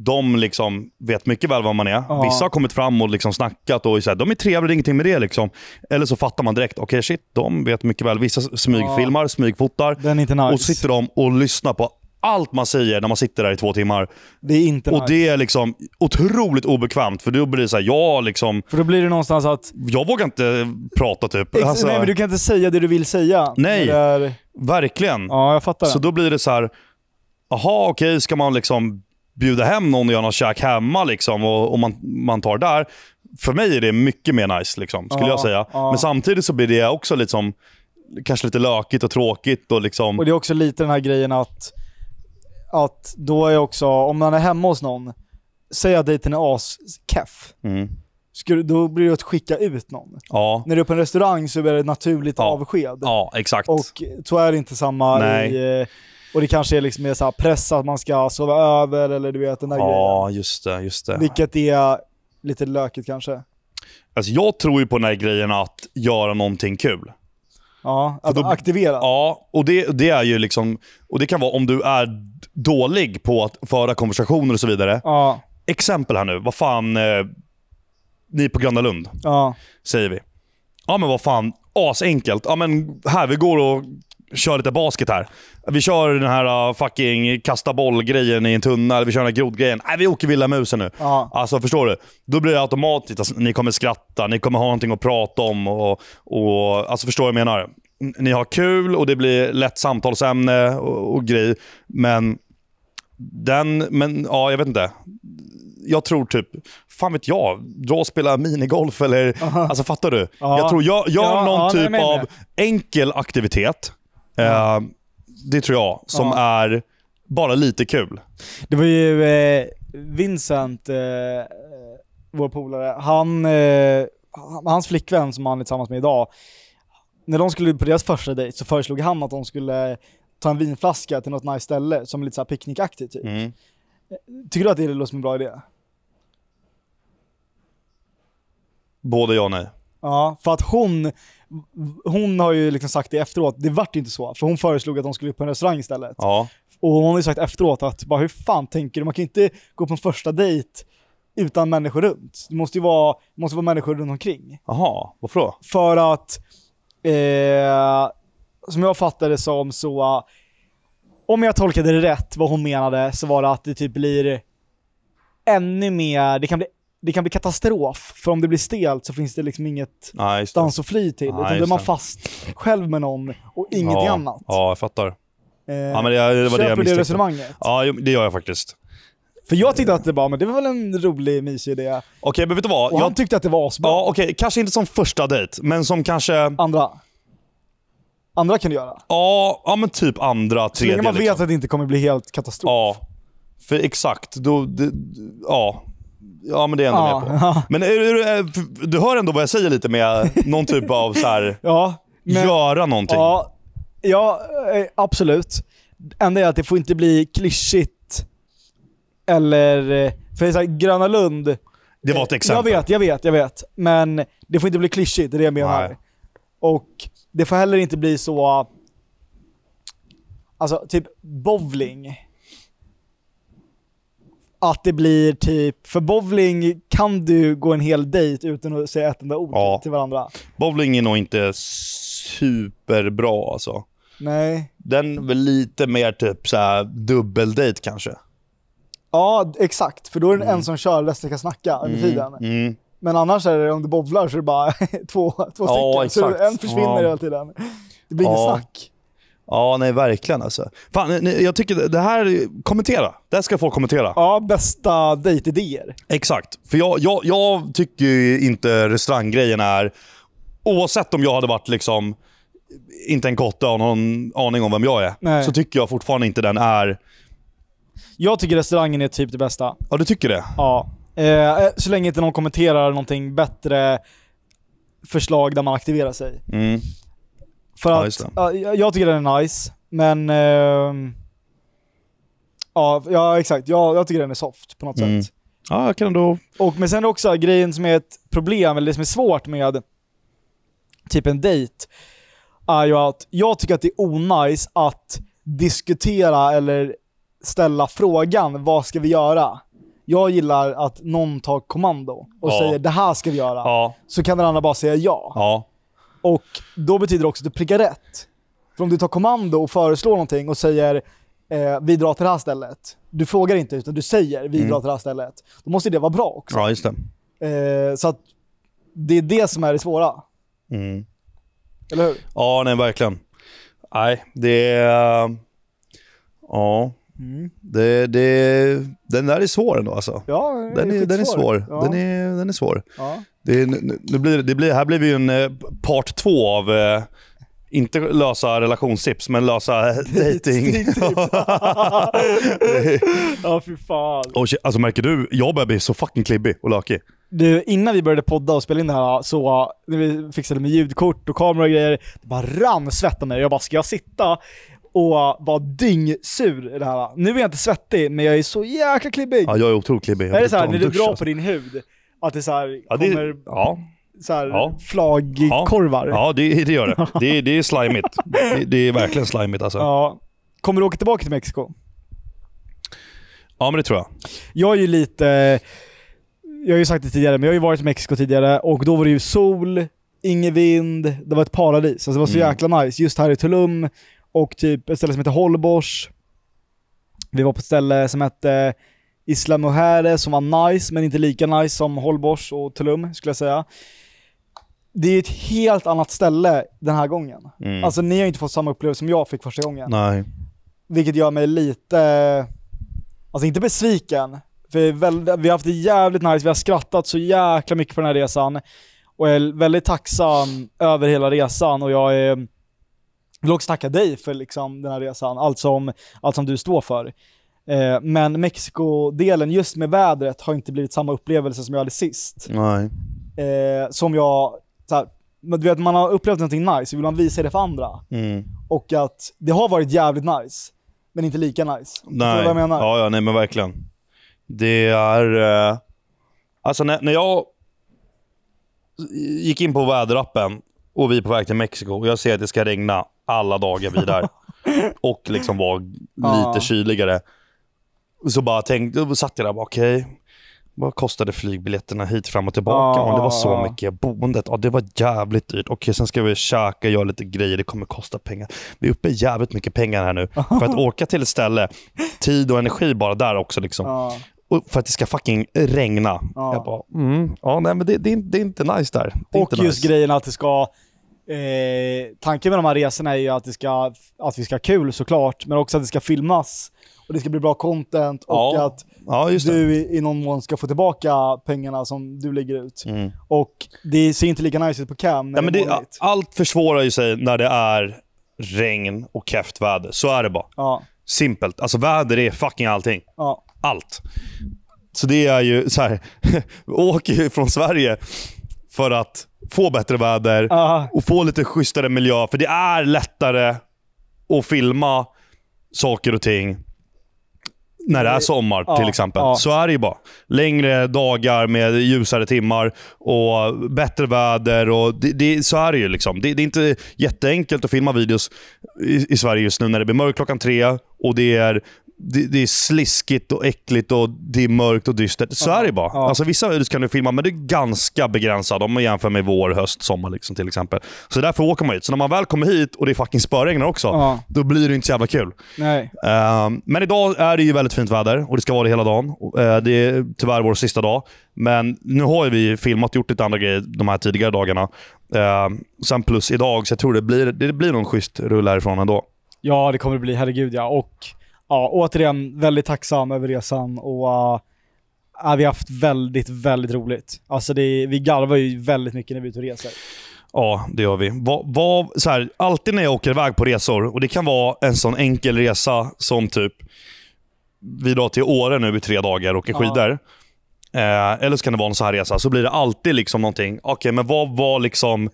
de liksom vet mycket väl vad man är. Ja. Vissa har kommit fram och liksom snackat och så här, de är trevliga, det är ingenting med det. Liksom. Eller så fattar man direkt, okej okay, shit, de vet mycket väl. Vissa smygfilmar, ja. smygfotar. Den är inte nice. Och sitter de och lyssnar på allt man säger när man sitter där i två timmar. Det är inte Och nice. det är liksom otroligt obekvämt, för då blir det såhär, jag liksom... För då blir det någonstans att... Jag vågar inte prata typ. Ex alltså... Nej, men du kan inte säga det du vill säga. Nej, där... verkligen. Ja, jag fattar. Så då blir det så här. Jaha, okej, okay, ska man liksom bjuda hem någon och göra något käk hemma liksom, och, och man, man tar där. För mig är det mycket mer nice, liksom, skulle ja, jag säga. Ja. Men samtidigt så blir det också liksom, kanske lite lökigt och tråkigt. Och, liksom... och Det är också lite den här grejen att, att då är också, om man är hemma hos någon, säg att dejten är askeff. Mm. då blir det att skicka ut någon. Ja. När du är på en restaurang så är det naturligt ja. avsked. Ja, exakt. Och så är det inte samma Nej. i eh, och det kanske är liksom är så press att man ska sova över eller du vet den där ja, grejen. Ja, just det, just det. Vilket är lite lökigt kanske. Alltså jag tror ju på den här grejen att göra någonting kul. Ja, att då, aktivera. Ja, och det, det är ju liksom... Och det kan vara om du är dålig på att föra konversationer och så vidare. Ja. Exempel här nu. Vad fan... Eh, ni på Gröna Lund, ja. säger vi. Ja men vad fan, asenkelt. Ja men här, vi går och kör lite basket här. Vi kör den här äh, fucking kasta boll-grejen i en tunna, eller vi kör den här groddgrejen. Nej, vi åker vilda musen nu. Ja. Alltså, förstår du? Då blir det automatiskt att alltså, ni kommer skratta, ni kommer ha någonting att prata om. Och, och, alltså, förstår du vad jag menar? Ni har kul och det blir lätt samtalsämne och, och grej. Men den, men ja, jag vet inte. Jag tror typ, fan vet jag, dra och spela minigolf eller, uh -huh. alltså fattar du? Uh -huh. Jag tror, gör, gör ja, någon ja, typ av enkel aktivitet Eh, det tror jag, som ja. är bara lite kul. Det var ju eh, Vincent, eh, eh, vår polare, han, eh, hans flickvän som han är tillsammans med idag, när de skulle på deras första dejt så föreslog han att de skulle ta en vinflaska till något nice ställe som är lite såhär här picknickaktigt typ. Mm. Tycker du att det låter som en bra idé? Både ja och nej. Ja, för att hon hon har ju liksom sagt det efteråt, det vart inte så. För hon föreslog att de skulle upp på en restaurang istället. Ja. Och hon har ju sagt efteråt att, bara, hur fan tänker du? Man kan inte gå på en första dejt utan människor runt. Det måste ju vara, måste vara människor runt omkring. Jaha, varför då? För att, eh, som jag fattade det som så, om jag tolkade det rätt vad hon menade så var det att det typ blir ännu mer, det kan bli det kan bli katastrof, för om det blir stelt så finns det liksom inget Nej, det. dans att fly till. Nej, utan då är man fast själv med någon och ingenting ja, annat. Ja, jag fattar. Eh, Ja, men det, det var det jag köper du det resonemanget? Ja, det gör jag faktiskt. För jag tyckte att det var, men det var väl en rolig, mysig idé. Okej, men vet du vad? Och han tyckte att det var asbra. ja, okej, kanske inte som första dejt, men som kanske... Andra. Andra kan du göra. Ja, ja men typ andra, tredje. Så länge man liksom. vet liksom. att det inte kommer bli helt katastrof. Ja. För exakt, då... Det, ja. Ja, men det är jag ändå ja, med på. Ja. Men är, är, du hör ändå vad jag säger lite med någon typ av så här, ja, men, göra någonting. Ja, ja eh, absolut. Enda är att det får inte bli klyschigt. Eller, eh, för så här, Gröna Lund. Det var ett eh, exempel. Jag vet, jag vet, jag vet. Men det får inte bli klyschigt, det är det jag menar. Nej. Och det får heller inte bli så... Alltså, typ bowling att det blir typ, för bowling kan du gå en hel dejt utan att säga ett enda ord ja. till varandra. Bowling är nog inte superbra alltså. Nej. Den är väl lite mer typ såhär dubbeldejt kanske. Ja, exakt. För då är det mm. en som kör, och resten kan snacka under mm. tiden. Mm. Men annars är det, om du bowlar så är det bara två, två ja, stycken. Exakt. Så en försvinner ja. hela tiden. Det blir ja. inget snack. Ja, nej verkligen alltså. Fan, jag tycker det här, kommentera. Det här ska folk kommentera. Ja, bästa dejtidéer. Exakt. För jag, jag, jag tycker ju inte restauranggrejen är, oavsett om jag hade varit liksom, inte en kotte och någon aning om vem jag är, nej. så tycker jag fortfarande inte den är... Jag tycker restaurangen är typ det bästa. Ja, du tycker det? Ja. Eh, eh så länge inte någon kommenterar någonting bättre förslag där man aktiverar sig. Mm. För att, ja, jag tycker den är nice, men... Eh, ja, ja, exakt. Ja, jag tycker den är soft på något mm. sätt. Ja, jag kan ändå... Och, men sen också grejen som är ett problem, eller det som är svårt med typ en dejt, är ju att jag tycker att det är onajs att diskutera eller ställa frågan vad ska vi göra? Jag gillar att någon tar kommando och ja. säger det här ska vi göra. Ja. Så kan den andra bara säga ja. ja. Och då betyder det också att du prickar rätt. För om du tar kommando och föreslår någonting och säger eh, vi drar till det här stället. Du frågar inte utan du säger vi mm. drar till det här stället. Då måste det vara bra också. Ja, just det. Eh, så att det är det som är det svåra. Mm. Eller hur? Ja, nej verkligen. Nej, det är... Ja. Mm. Det, det, den där är svår ändå alltså. Ja, den, är, den är svår. Ja. Den, är, den är svår. Ja. Det, nu blir, det blir, här blir ju en eh, part två av eh, inte lösa relationstips, men lösa dating. ja, fy fan. Och, alltså märker du? Jag börjar bli så fucking klibbig och lökig. Du, innan vi började podda och spela in det här, så när vi fixade med ljudkort och kameror och grejer, det bara rann svett om mig. Jag bara, ska jag sitta och vara dyngsur i det här. Nu är jag inte svettig, men jag är så jäkla klibbig. Ja, jag är otroligt klibbig. Jag är det så här, när du drar alltså. på din hud, att det så här ja, det, kommer ja. så här ja. flagkorvar. Ja, det, det, gör det. Det, det är slimigt. det, det, är verkligen slimigt alltså. Ja. Kommer du åka tillbaka till Mexiko? Ja, men det tror jag. Jag är ju lite... Jag har ju sagt det tidigare, men jag har ju varit i Mexiko tidigare och då var det ju sol, ingen vind, det var ett paradis. Alltså det var så mm. jäkla nice. Just här i Tulum och typ ett ställe som heter Holbox. Vi var på ett ställe som hette Isla Muhere som var nice, men inte lika nice som Holbors och Tulum skulle jag säga. Det är ett helt annat ställe den här gången. Mm. Alltså ni har inte fått samma upplevelse som jag fick första gången. Nej. Vilket gör mig lite, alltså inte besviken. För vi har haft det jävligt nice, vi har skrattat så jäkla mycket på den här resan. Och jag är väldigt tacksam över hela resan och jag är, vill också tacka dig för liksom den här resan, allt som, allt som du står för. Eh, men Mexiko-delen, just med vädret, har inte blivit samma upplevelse som jag hade sist. Nej. Eh, som jag, så här, du vet, man har upplevt någonting nice, vill man visa det för andra. Mm. Och att det har varit jävligt nice, men inte lika nice. Nej. Vad jag menar? Ja, ja, nej men verkligen. Det är... Eh... Alltså när, när jag gick in på väderappen och vi är på väg till Mexiko och jag ser att det ska regna alla dagar vi är där. och liksom vara lite kyligare. Så bara tänkte, satt jag där och bara okej. Okay. Vad kostade flygbiljetterna hit fram och tillbaka? Ah. Och det var så mycket. Boendet, ja, ah, det var jävligt dyrt. Okej, okay, sen ska vi käka, göra lite grejer. Det kommer kosta pengar. Vi är uppe i jävligt mycket pengar här nu. För att åka till ett ställe, tid och energi bara där också. Liksom. Ah. Och för att det ska fucking regna. Jag bara, mm, ja, nej, men det, det, är, det är inte nice där. Det och inte just nice. grejen att det ska Eh, tanken med de här resorna är ju att, det ska, att vi ska ha kul såklart, men också att det ska filmas och det ska bli bra content och ja. att ja, du i, i, någon mån ska få tillbaka pengarna som du lägger ut. Mm. Och det ser inte lika nice ut på cam när ja, det är det, Allt försvårar ju sig när det är regn och kefft väder. Så är det bara. Ja. Simpelt. Alltså väder är fucking allting. Ja. Allt. Så det är ju så här. åker ju från Sverige för att få bättre väder Aha. och få lite schysstare miljö. För det är lättare att filma saker och ting när det är eh, sommar ja, till exempel. Ja. Så är det ju bara. Längre dagar med ljusare timmar och bättre väder. Och det, det, så är det ju. Liksom. Det, det, är inte jätteenkelt att filma videos i, i Sverige just nu när det blir mörkt klockan tre och det är det, det, är sliskigt och äckligt och det är mörkt och dystert. Så ja. är det bara. Ja. Alltså, vissa hus kan du filma, men det är ganska begränsat om man jämför med vår, höst, sommar liksom, till exempel. Så därför åker man hit. Så när man väl kommer hit och det är fucking spöregnar också, ja. då blir det inte så jävla kul. Nej. Uh, men idag är det ju väldigt fint väder och det ska vara det hela dagen. Uh, det är tyvärr vår sista dag. Men nu har ju vi filmat och gjort lite andra grejer de här tidigare dagarna. Uh, sen plus idag, så jag tror det blir, det blir någon schysst rulle härifrån ändå. Ja, det kommer det bli. Herregud ja. Och ja, återigen väldigt tacksam över resan och uh, vi har haft väldigt, väldigt roligt. Alltså det, vi garvar ju väldigt mycket när vi är ute och reser. Ja, det gör vi. Va, va, så här, alltid när jag åker iväg på resor, och det kan vara en sån enkel resa som typ, vi drar till Åre nu i tre dagar och åker ja. skidor. Eh, eller så kan det vara en sån här resa. Så blir det alltid liksom någonting. Okej, okay, men vad var liksom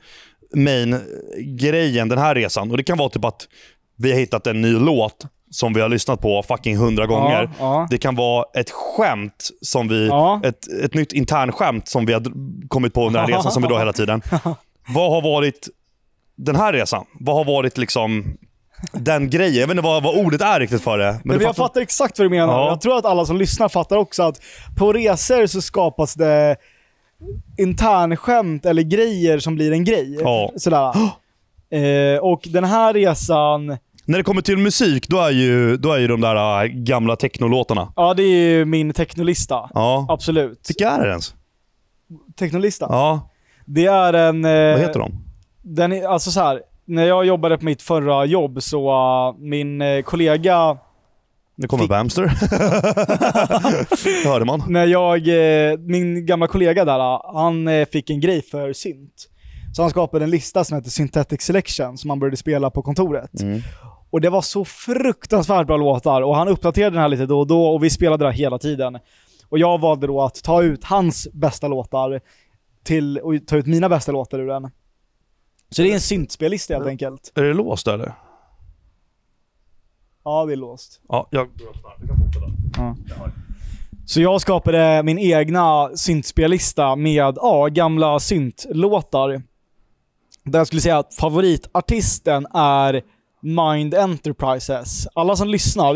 main-grejen den här resan? Och Det kan vara typ att vi har hittat en ny låt som vi har lyssnat på fucking hundra gånger. Ja, ja. Det kan vara ett skämt, som vi, ja. ett, ett nytt internskämt som vi har kommit på under den här resan som vi drar hela tiden. Vad har varit den här resan? Vad har varit liksom den grejen. Jag vet inte vad, vad ordet är riktigt för det. Men, men jag fattar... exakt vad du menar. Ja. Jag tror att alla som lyssnar fattar också att på resor så skapas det internskämt eller grejer som blir en grej. Ja. Sådär. Eh, och den här resan när det kommer till musik, då är ju, då är ju de där äh, gamla technolåtarna. Ja, det är ju min technolista. Ja. Absolut. Vilka är det ens? Technolista? Ja. Det är en... Vad eh, heter de? Den är, alltså så här, när jag jobbade på mitt förra jobb så uh, min uh, kollega nu kommer fick... Bamster. hörde man. När jag, uh, min gamla kollega där, äh, han fick en grej för synt. Så han skapade en lista som hette Synthetic Selection som han började spela på kontoret. Mm. Och det var så fruktansvärt bra låtar och han uppdaterade den här lite då och då och vi spelade den här hela tiden. Och jag valde då att ta ut hans bästa låtar till, och ta ut mina bästa låtar ur den. Så det är en syntspellista helt enkelt. Är det låst eller? Ja, det är låst. Ja, jag... Så jag skapade min egna syntspellista med ja, gamla syntlåtar. Där jag skulle säga att favoritartisten är Mind Enterprises. Alla som lyssnar,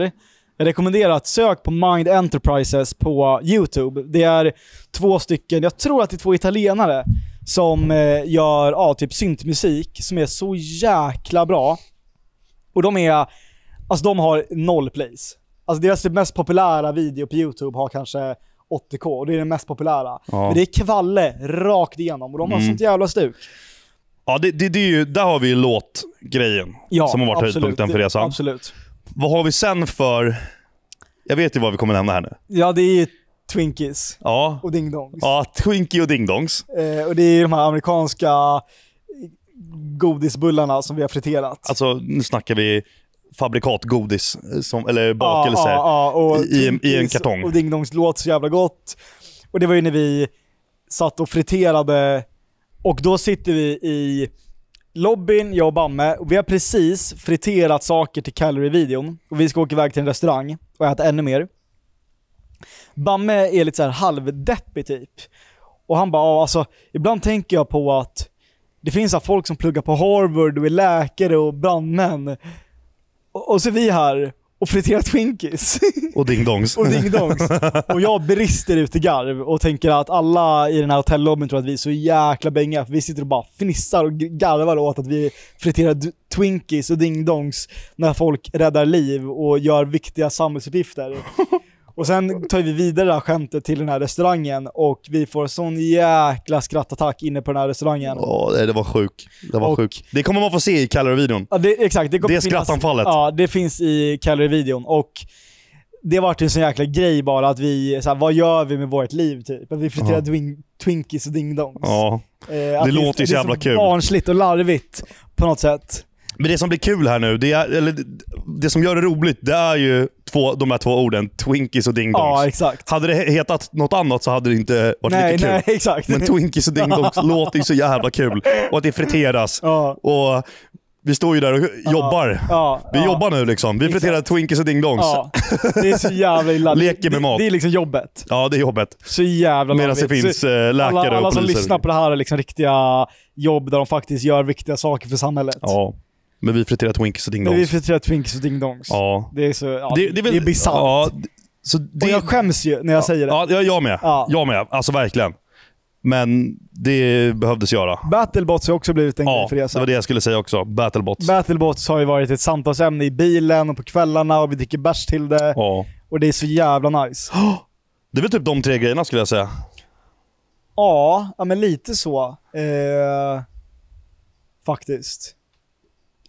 jag rekommenderar att sök på Mind Enterprises på YouTube. Det är två stycken, jag tror att det är två italienare, som eh, gör ja, typ syntmusik som är så jäkla bra. Och de är, alltså de har noll plays. Alltså deras mest populära video på YouTube har kanske 80k och det är den mest populära. Ja. Men det är kvalle rakt igenom och de har mm. sånt jävla stuk. Ja, det, det, det är ju, där har vi ju låtgrejen ja, som har varit absolut, höjdpunkten för resan. Absolut. Vad har vi sen för... Jag vet ju vad vi kommer nämna här nu. Ja, det är ju Twinkies ja. och Ding Dongs. Ja, Twinkie och Ding Dongs. Eh, och det är ju de här amerikanska godisbullarna som vi har friterat. Alltså, nu snackar vi fabrikatgodis, som, eller bakelser, ja, ja, i, i, en kartong. och Ding Dongs låter så jävla gott. Och det var ju när vi satt och friterade och då sitter vi i lobbyn, jag och Bamme, och vi har precis friterat saker till Calorie-videon. Och vi ska åka iväg till en restaurang och äta ännu mer. Bamme är lite så här halvdeppig typ. Och han bara, ja alltså, ibland tänker jag på att det finns här folk som pluggar på Harvard och är läkare och brandmän. Och, och så är vi här och friterat twinkies. Och dingdongs. och dingdongs. Och jag brister ut i garv och tänker att alla i den här hotellobbyn tror att vi är så jäkla bänga för vi sitter och bara fnissar och garvar åt att vi friterar twinkies och ding-dongs när folk räddar liv och gör viktiga samhällsuppgifter. Och sen tar vi vidare det här skämtet till den här restaurangen och vi får sån jäkla skrattattack inne på den här restaurangen. Ja, det var sjukt. Det var och, Det kommer man få se i Calorie-videon. Ja, det, exakt. Det, kommer det finnas, skrattanfallet. Ja, det finns i Calorie-videon. Och det vart en sån jäkla grej bara att vi, så här, vad gör vi med vårt liv typ? Att vi friterar twink, Twinkies och dingdongs. Ja. Eh, det låter ju så jävla kul. Det är så Barnsligt och larvigt på något sätt. Men det som blir kul här nu, det, är, eller, det som gör det roligt, det är ju två, de här två orden. Twinkies och dingdongs. Ja, exakt. Hade det hetat något annat så hade det inte varit nej, lika kul. Nej, exakt. Men Twinkies och dingdongs låter ju så jävla kul. Och att det friteras. Ja. Och vi står ju där och jobbar. Ja, vi jobbar nu liksom. Vi exakt. friterar Twinkies och dingdongs. Ja, det är så jävla illa. Leker med mat. Det, det, är liksom jobbet. Ja, det är jobbet. Så jävla Medan det finns så, eh, läkare alla, alla och poliser. Alla som lyssnar på det här är liksom riktiga jobb där de faktiskt gör viktiga saker för samhället. Ja. Men vi friterar Twinkies och dingdongs. Men vi friterar Twinkies och dingdongs. Ja. Det är så... Ja, det, det, är det är bisarrt. Ja, så det, och jag skäms ju när jag ja, säger det. Ja, jag med. Ja. Jag med. Alltså verkligen. Men det behövdes göra. Battlebots har också blivit en ja, grej för resan. Ja, det var det jag skulle säga också. Battlebots. Battlebots har ju varit ett samtalsämne i bilen och på kvällarna och vi dricker bärs till det. Ja. Och det är så jävla nice. Det är väl typ de tre grejerna skulle jag säga. Ja, ja men lite så. Eh, faktiskt.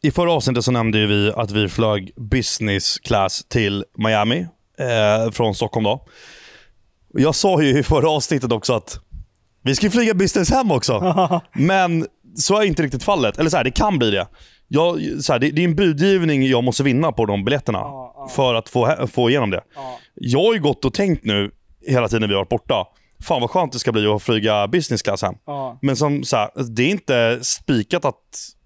I förra avsnittet så nämnde vi att vi flög business class till Miami eh, från Stockholm. Då. Jag sa ju i förra avsnittet också att vi ska flyga business hem också. Men så är inte riktigt fallet. Eller så här, det kan bli det. Jag, så här, det, det, är en budgivning jag måste vinna på de biljetterna för att få, få igenom det. Jag har ju gått och tänkt nu hela tiden vi har varit borta. Fan vad skönt det ska bli att flyga business class hem. Men som, så här, det är inte spikat att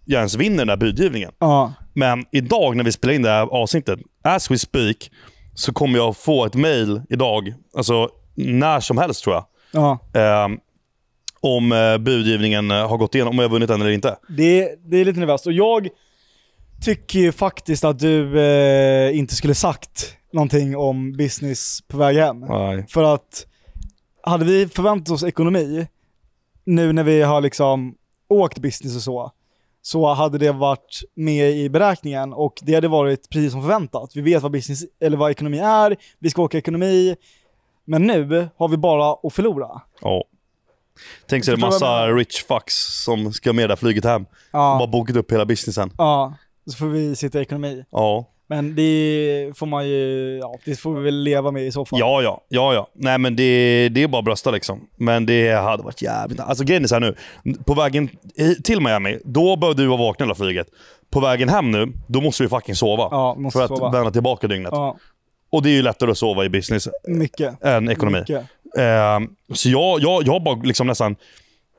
jag ens vinner den här budgivningen. Ja. Men idag när vi spelar in det här avsnittet, as we speak, så kommer jag få ett mail idag, alltså när som helst tror jag. Ja. Ehm, eh, om budgivningen eh, har gått igenom, om jag har vunnit den eller inte. Det, det är lite nervöst. Och jag tycker ju faktiskt att du eh, inte skulle sagt någonting om business på väg hem. Nej. För att hade vi förväntat oss ekonomi, nu när vi har liksom åkt business och så, så hade det varit med i beräkningen och det hade varit precis som förväntat. Vi vet vad, business, eller vad ekonomi är, vi ska åka ekonomi, men nu har vi bara att förlora. Ja. Tänk så sig en massa rich fucks som ska med det här flyget hem. Ja. Och bara bokat upp hela businessen. Ja, så får vi sitta i ekonomi. Ja. Men det får man ju, ja, det får vi väl leva med i så fall. Ja, ja. ja, ja. Nej, men det, det är bara att brösta liksom. Men det hade varit jävligt... Alltså grejen är så här nu. På vägen till Miami, då behöver du vara vaken hela flyget. På vägen hem nu, då måste vi fucking sova. Ja, måste för att vända tillbaka dygnet. Ja. Och det är ju lättare att sova i business Mycket. än ekonomi. Mycket. Eh, så jag, jag, jag har bara liksom nästan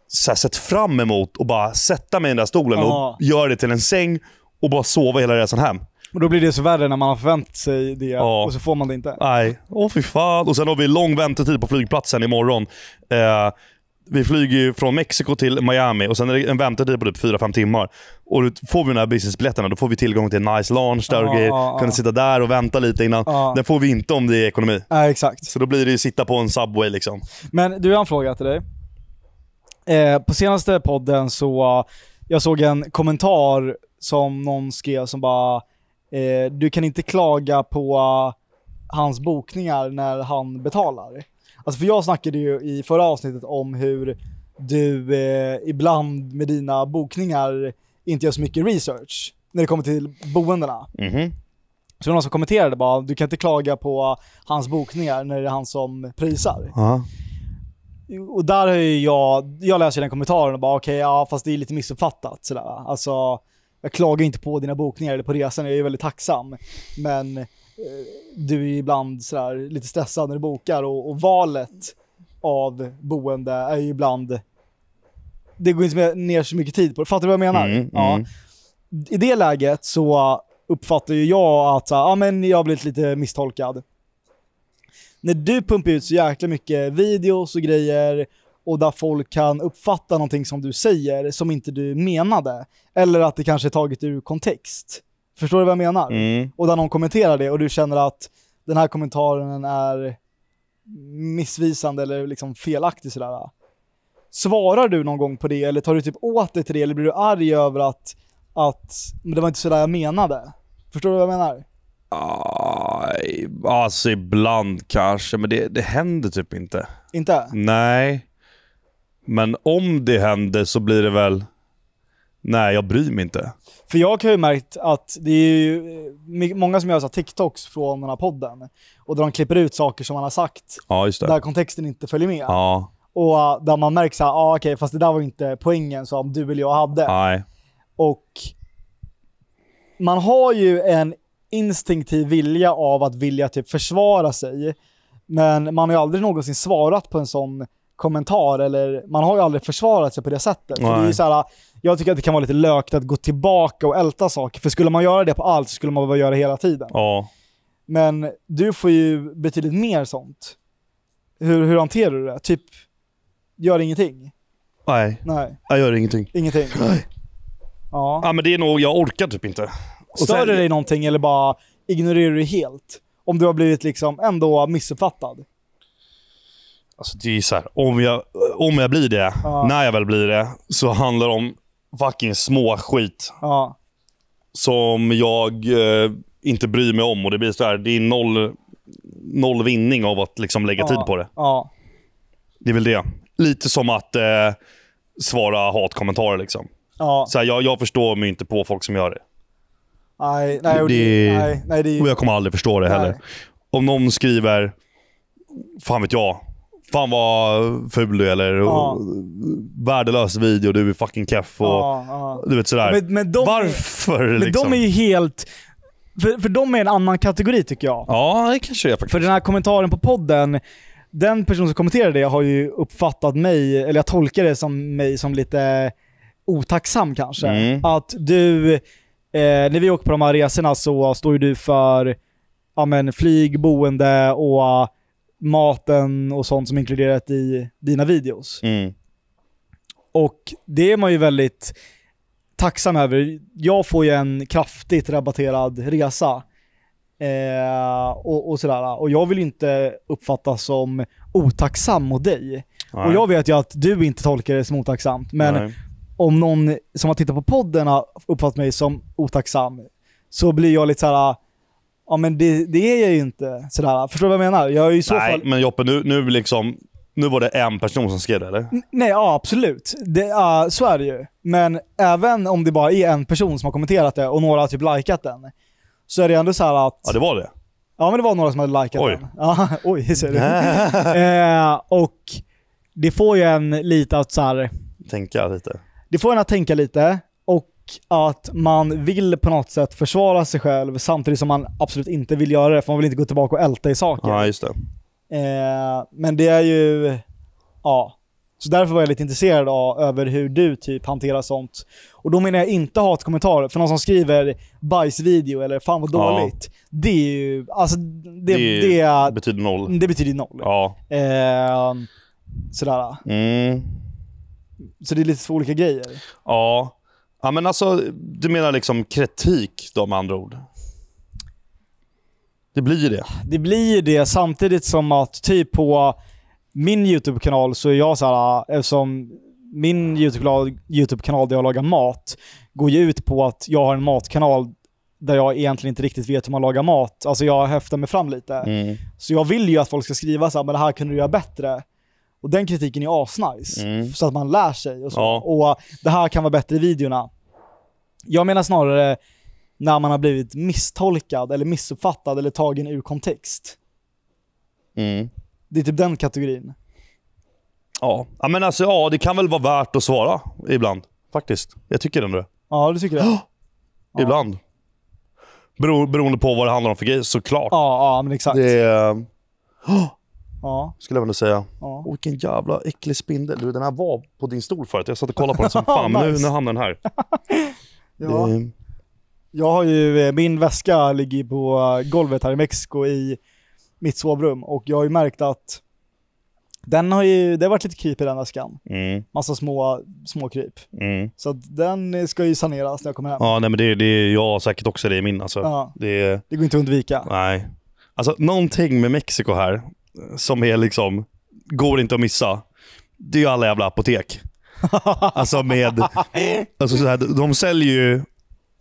så sett fram emot att bara sätta mig i den där stolen Aha. och göra det till en säng och bara sova hela resan hem. Men då blir det så värre när man har förväntat sig det ja. och så får man det inte. Nej. Åh fy fan. Och sen har vi lång väntetid på flygplatsen imorgon. Eh, vi flyger ju från Mexiko till Miami och sen är det en väntetid på typ 4-5 timmar. Och då får vi de här businessbiljetterna, då får vi tillgång till en nice launch där ah, och grejer. Kunna sitta där och vänta lite innan. Ah. Den får vi inte om det är ekonomi. Ah, exakt. Så då blir det ju sitta på en Subway liksom. Men du, jag har en fråga till dig. Eh, på senaste podden så, jag såg en kommentar som någon skrev som bara eh, du kan inte klaga på uh, hans bokningar när han betalar. Alltså för jag snackade ju i förra avsnittet om hur du eh, ibland med dina bokningar inte gör så mycket research när det kommer till boendena. Mm-hmm. Så någon som kommenterade bara, du kan inte klaga på hans bokningar när det är han som prisar. Uh-huh. Och där har jag, jag läser den kommentaren och bara okej, okay, ja fast det är lite missuppfattat sådär. Alltså, jag klagar inte på dina bokningar eller på resan, jag är väldigt tacksam. Men eh, du är ibland sådär lite stressad när du bokar och, och valet av boende är ju ibland... Det går inte ner så mycket tid på det. Fattar du vad jag menar? Mm, ja. Mm. I det läget så uppfattar ju jag att ja, men jag har blivit lite misstolkad. När du pumpar ut så jäkla mycket videos och grejer och där folk kan uppfatta någonting som du säger som inte du menade. Eller att det kanske är taget ur kontext. Förstår du vad jag menar? Mm. Och där någon kommenterar det och du känner att den här kommentaren är missvisande eller liksom felaktig. Sådär. Äh. Svarar du någon gång på det eller tar du typ åt dig till det eller blir du arg över att, att det var inte sådär jag menade? Förstår du vad jag menar? Aj, alltså ibland kanske, men det, det händer typ inte. Inte? Nej. Men om det händer så blir det väl, nej jag bryr mig inte. För jag har ju märkt att det är ju eh, många som gör så TikToks från den här podden. Och där de klipper ut saker som man har sagt. Ja, just det. Där kontexten inte följer med. Ja. Och eh, där man märker såhär, här, ah, okej, okay, fast det där var inte poängen som du eller jag hade. Nej. Och man har ju en instinktiv vilja av att vilja typ försvara sig. Men man har ju aldrig någonsin svarat på en sån kommentar eller man har ju aldrig försvarat sig på det sättet. För det är så här, jag tycker att det kan vara lite lökt att gå tillbaka och älta saker. För skulle man göra det på allt så skulle man behöva göra det hela tiden. Ja. Men du får ju betydligt mer sånt. Hur, hur hanterar du det? Typ, gör ingenting? Nej. Nej. Jag gör ingenting. Ingenting? Nej. Ja. ja men det är nog, jag orkar typ inte. Och Stör sen... det dig någonting eller bara ignorerar du det helt? Om du har blivit liksom ändå missuppfattad? Alltså det är så här, om, jag, om jag blir det, ja. när jag väl blir det, så handlar det om fucking små skit ja. Som jag eh, inte bryr mig om. Och Det blir så här, det är noll, noll vinning av att liksom lägga ja. tid på det. Ja. Det är väl det. Lite som att eh, svara hatkommentarer. Liksom. Så här, jag, jag förstår mig inte på folk som gör det. Nej, nej, det, nej, nej, det, och jag kommer aldrig förstå det nej. heller. Om någon skriver, fan vet jag, Fan vad ful du är eller ja. värdelös video, du är fucking keff och ja, ja. du vet sådär. Men, men de, Varför? Men liksom? de är liksom? ju helt... För, för de är en annan kategori tycker jag. Ja, det kanske är faktiskt. För den här kommentaren på podden, den person som kommenterade det har ju uppfattat mig, eller jag tolkar det som mig som lite otacksam kanske. Mm. Att du, eh, när vi åker på de här resorna så står ju du för ja, men, flyg, boende och maten och sånt som inkluderat i dina videos. Mm. Och det är man ju väldigt tacksam över. Jag får ju en kraftigt rabatterad resa. Eh, och, och, sådär. Och jag vill inte uppfattas som otacksam mot dig. Nej. Och jag vet ju att du inte tolkar det som otacksamt, men Nej. om någon som har tittat på podden har uppfattat mig som otacksam, så blir jag lite såhär Ja, men det, det är jag ju inte. Sådär. Förstår du vad jag menar? Jag är i så Nej, fall... men Joppe, nu, nu, liksom, nu var det en person som skrev det, eller? N nej, ja, absolut. Det, uh, så är det ju. Men även om det bara är en person som har kommenterat det och några har typ likat den, så är det ändå så att... Ja, det var det? Ja, men det var några som hade likat oj. den. Ja, oj, ser du. eh, och det får ju en lite att så här, Tänka lite. Det får en att tänka lite att man vill på något sätt försvara sig själv samtidigt som man absolut inte vill göra det, för man vill inte gå tillbaka och älta i saker. Ja, just det. Eh, men det är ju, ja. Så därför var jag lite intresserad av över hur du typ hanterar sånt. Och då menar jag inte hatkommentarer, för någon som skriver bajsvideo eller fan vad dåligt. Ja. Det är ju, alltså det, det, det, betyder noll. Mm, det betyder noll. Ja. Eh, sådär. Mm. Så det är lite två olika grejer. Ja. Ja, men alltså, du menar liksom kritik, då med andra ord? Det blir ju det. Det blir ju det, samtidigt som att typ på min YouTube-kanal så är jag så här, eftersom min YouTube-kanal där jag lagar mat går ju ut på att jag har en matkanal där jag egentligen inte riktigt vet hur man lagar mat. Alltså jag höftar mig fram lite. Mm. Så jag vill ju att folk ska skriva så här, men det här kunde du göra bättre. Och den kritiken är asnice. Mm. Så att man lär sig och så. Ja. Och det här kan vara bättre i videorna. Jag menar snarare när man har blivit misstolkad eller missuppfattad eller tagen ur kontext. Mm. Det är typ den kategorin. Ja. ja, men alltså ja, det kan väl vara värt att svara ibland. Faktiskt. Jag tycker ändå det. Ja, du tycker det? ibland. Bero, beroende på vad det handlar om för grejer, såklart. Ja, ja men exakt. Det är... Ja. Skulle jag vilja säga. Ja. Oh, vilken jävla äcklig spindel. Du, den här var på din stol förut. Jag satt och kollade på den som fan. nice. nu, nu hamnar den här. Ja. Det... Jag har ju, eh, min väska ligger på eh, golvet här i Mexiko i mitt sovrum och jag har ju märkt att den har ju, det har varit lite kryp i den väskan. Mm. Massa små, små kryp. Mm. Så den ska ju saneras när jag kommer hem. Ja, nej, men det, det, jag har säkert också det i min. Alltså. Ja. Det, det går inte att undvika. Nej. Alltså någonting med Mexiko här som är liksom, går inte att missa. Det är ju alla jävla apotek. alltså med... Alltså så här, de säljer ju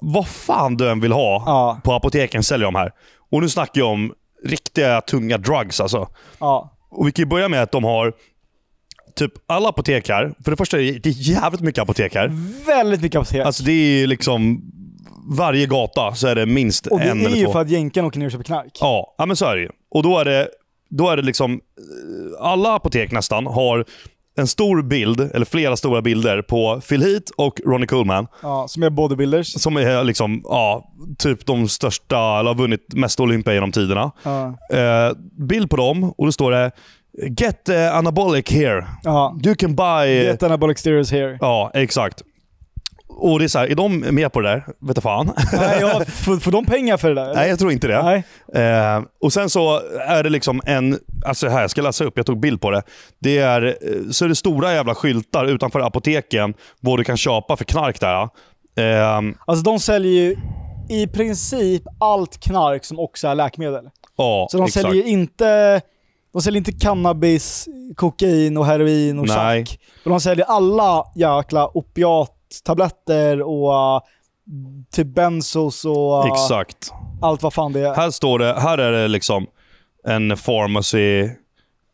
vad fan du än vill ha ja. på apoteken säljer de här. Och nu snackar jag om riktiga tunga drugs alltså. Ja. Och vi kan ju börja med att de har typ alla apotek här. För det första det är jävligt mycket apotek här. Väldigt mycket apotek. Alltså det är ju liksom varje gata så är det minst en eller två. Och det är ju för att jänkarna åker ner och köper knark. Ja, ja men så är det ju. Och då är det, då är det liksom, eh, alla apotek nästan har en stor bild, eller flera stora bilder, på Phil Heath och Ronnie Coleman. Ja, som är bodybuilders. Som är liksom, ja, typ de största, eller har vunnit mest Olympia genom tiderna. Ja. Eh, bild på dem och då står det “Get uh, anabolic here”. Ja. “You can buy...” “Get anabolic steroids here”. Ja, exakt. Och det är så här, är de med på det där? Vet du fan. Nej, ja, får, får de pengar för det där? Nej, jag tror inte det. Nej. Eh, och sen så är det liksom en... Alltså här, jag ska läsa upp. Jag tog bild på det. Det är, eh, så är det stora jävla skyltar utanför apoteken vad du kan köpa för knark där. Eh, alltså de säljer ju i princip allt knark som också är läkemedel. Ja, Så de exakt. säljer inte... De säljer inte cannabis, kokain och heroin och tjack. De säljer alla jäkla opiat tabletter och uh, till typ benzos och uh, Exakt. allt vad fan det är. Här står det, här är det liksom en pharmacy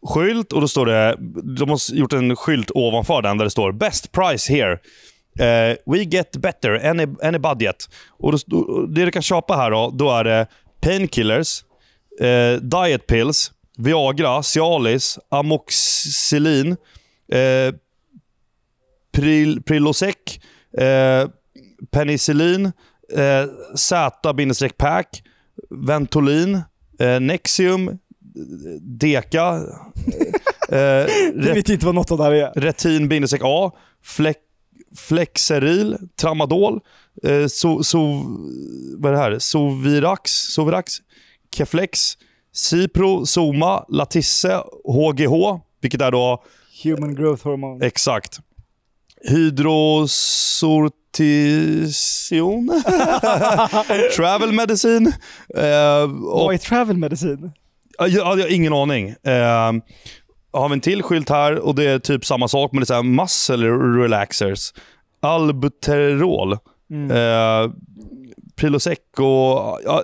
skylt och då står det, de har gjort en skylt ovanför den där det står “Best price here”. Uh, we get better, any, any budget. Och då, det du kan köpa här då, då är det painkillers, uh, diet pills, Viagra, Cialis, Amoxicillin, uh, Prilosec, Eh, penicillin, eh, Z-pack, Ventolin, eh, Nexium, Deka, eh, du vet inte vad något av det här är. Retin A, Flexeril, Tramadol, Sovirax, Sovirax, Keflex, Cipro, Soma, Latisse, HGH, vilket är då... Human growth hormone. Exakt. Hydrosortition? travel medicine. Eh, och, Vad är travel medicine? Jag, jag, jag ingen aning. Eh, har vi en till skylt här och det är typ samma sak men det är så här muscle relaxers. Albuterol. Mm. Eh, Prilosec och ja,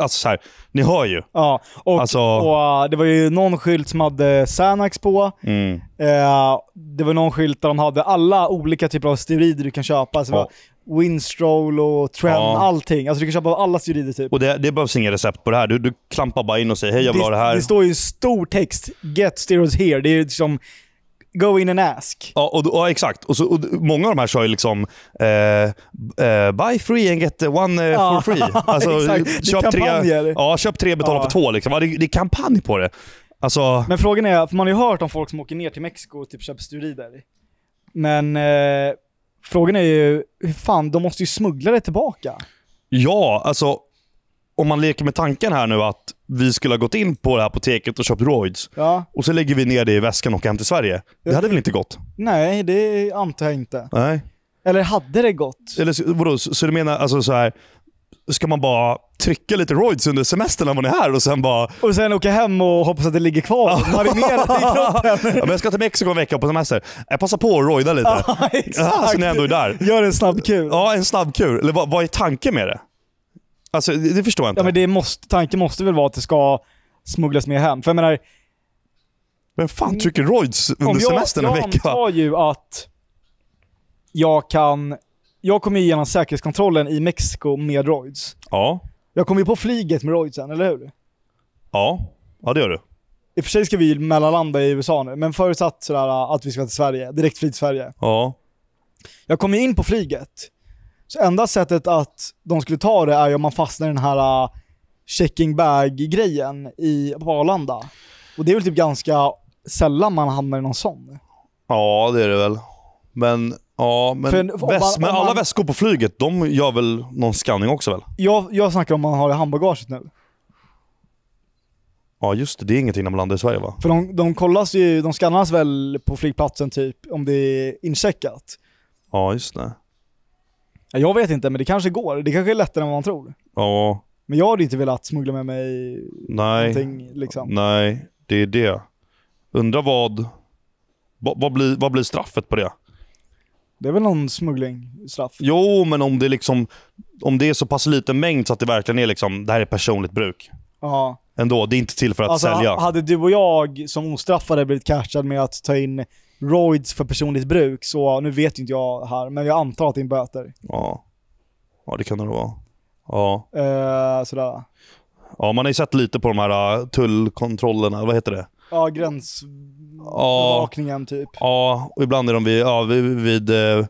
alltså så här, ni hör ju. Ja, och, alltså... och, äh, det var ju någon skylt som hade Xanax på. Mm. Eh, det var någon skylt där de hade alla olika typer av steroider du kan köpa. Så ja. Winstroll och Trend, ja. allting. Alltså du kan köpa alla steroider typ. Och det, det behövs inga recept på det här. Du, du klampar bara in och säger hej jag vill det, ha det här. Det står ju stor text, get steroids here. Det är liksom Go in and ask. Ja, och, ja exakt. Och så, och många av de här kör ju liksom eh, eh “Buy free and get one eh, for free”. Alltså, köp, kampanjer. tre, ja, köp tre, betala ja. för två. Liksom. Ja, det, det är kampanj på det. Alltså... Men frågan är, för man har ju hört om folk som åker ner till Mexiko och typ köper steroider. Men eh, frågan är ju, hur fan, de måste ju smuggla det tillbaka. Ja, alltså om man leker med tanken här nu att vi skulle ha gått in på det här apoteket och köpt roids ja. och så lägger vi ner det i väskan och åker hem till Sverige. Det hade väl inte gått? Nej, det antar jag inte. Nej. Eller hade det gått? Eller vadå, så, så du menar alltså så här ska man bara trycka lite roids under semestern när man är här och sen bara... Och sen åka hem och hoppas att det ligger kvar marinerat i kroppen. Ja, men jag ska till Mexiko en vecka på semester. Jag passar på att roida lite. Ja, exakt. Ja, så ni ändå är där. Gör en snabbkur. Ja, en snabbkur. Eller vad, vad är tanken med det? Alltså det, det förstår jag inte. Ja, men det måste, tanken måste väl vara att det ska smugglas med hem. För jag menar... Vem fan trycker roids under semestern en vecka? Jag antar ju att jag kan... Jag kom igenom säkerhetskontrollen i Mexiko med roids. Ja. Jag kommer ju på flyget med roidsen, eller hur? Ja, ja det gör du. I och för sig ska vi mellanlanda i USA nu, men förutsatt sådär att vi ska till Sverige, direkt flyg till Sverige. Ja. Jag kommer ju in på flyget. Så enda sättet att de skulle ta det är ju om man fastnar i den här äh, checking bag-grejen på Arlanda. Och det är väl typ ganska sällan man hamnar i någon sån. Ja, det är det väl. Men Ja, men, en, man, väs, men alla man, väskor på flyget, de gör väl någon scanning också väl? Jag, jag snackar om man har i handbagaget nu. Ja just det, det är ingenting när man landar i Sverige va? För de, de kollas ju, de skannas väl på flygplatsen typ om det är incheckat? Ja just det. Jag vet inte, men det kanske går. Det kanske är lättare än vad man tror. Ja. Men jag hade inte velat smuggla med mig Nej. någonting liksom. Nej, det är det. Undrar vad... Vad, vad blir, vad blir straffet på det? Det är väl någon smugglingstraff? Jo, men om det, liksom, om det är så pass liten mängd så att det verkligen är liksom, det här är personligt bruk. Ja. Ändå, det är inte till för att alltså, sälja. Hade du och jag som ostraffade blivit catchad med att ta in roids för personligt bruk, så nu vet ju inte jag här, men jag antar att det är böter. Ja, ja det kan det nog vara. Ja. Eh, sådär. Ja, man har ju sett lite på de här äh, tullkontrollerna, vad heter det? Ja, gränsbevakningen ja. typ. Ja, och ibland är de vid, ja, vid, vid eh,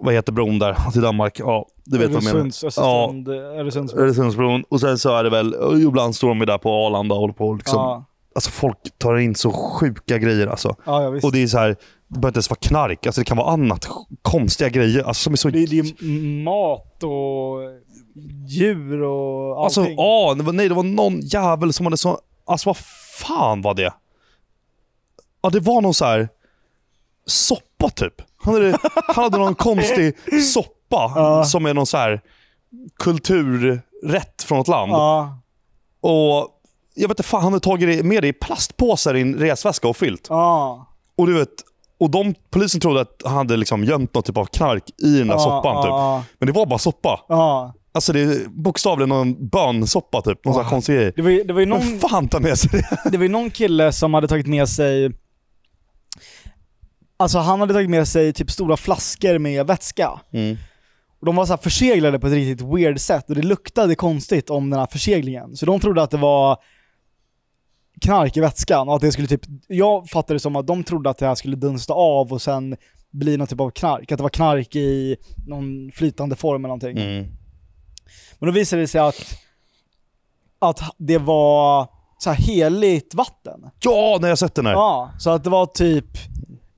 vad heter bron där till Danmark? Ja, du vet Öresunds, vad jag menar. Ja, Öresundsbron. Öresundsbron. Och sen så är det väl, ibland står de där på Arlanda och håller på liksom. Ja. Alltså folk tar in så sjuka grejer alltså. Ja, ja, visst. och det är så här, det behöver inte ens vara knark. Alltså det kan vara annat. Konstiga grejer. Alltså som är så... Det, det är mat och djur och allting. Alltså, åh, det var, nej, det var någon jävel som hade så... Alltså vad fan var det? Ja, det var någon så här soppa typ. Han hade, han hade någon konstig soppa ja. som är någon så här kulturrätt från något land. Och jag vet inte fan, han hade tagit med det i plastpåsar i en resväska och fyllt. Ah. Och du vet, och de, polisen trodde att han hade liksom gömt någon typ av knark i den där ah, soppan. Ah. Men det var bara soppa. Ah. Alltså det är bokstavligen någon bönsoppa typ. Någon ah. sån här konstig grej. Det var, det var fan tar med sig det. Det var ju någon kille som hade tagit med sig Alltså han hade tagit med sig typ stora flaskor med vätska. Mm. Och de var så förseglade på ett riktigt weird sätt och det luktade konstigt om den här förseglingen. Så de trodde att det var knark i vätskan och att det skulle typ, jag fattade det som att de trodde att det här skulle dunsta av och sen bli någon typ av knark, att det var knark i någon flytande form eller någonting. Mm. Men då visade det sig att, att det var så här heligt vatten. Ja, när jag sett den här. Ja, så att det var typ,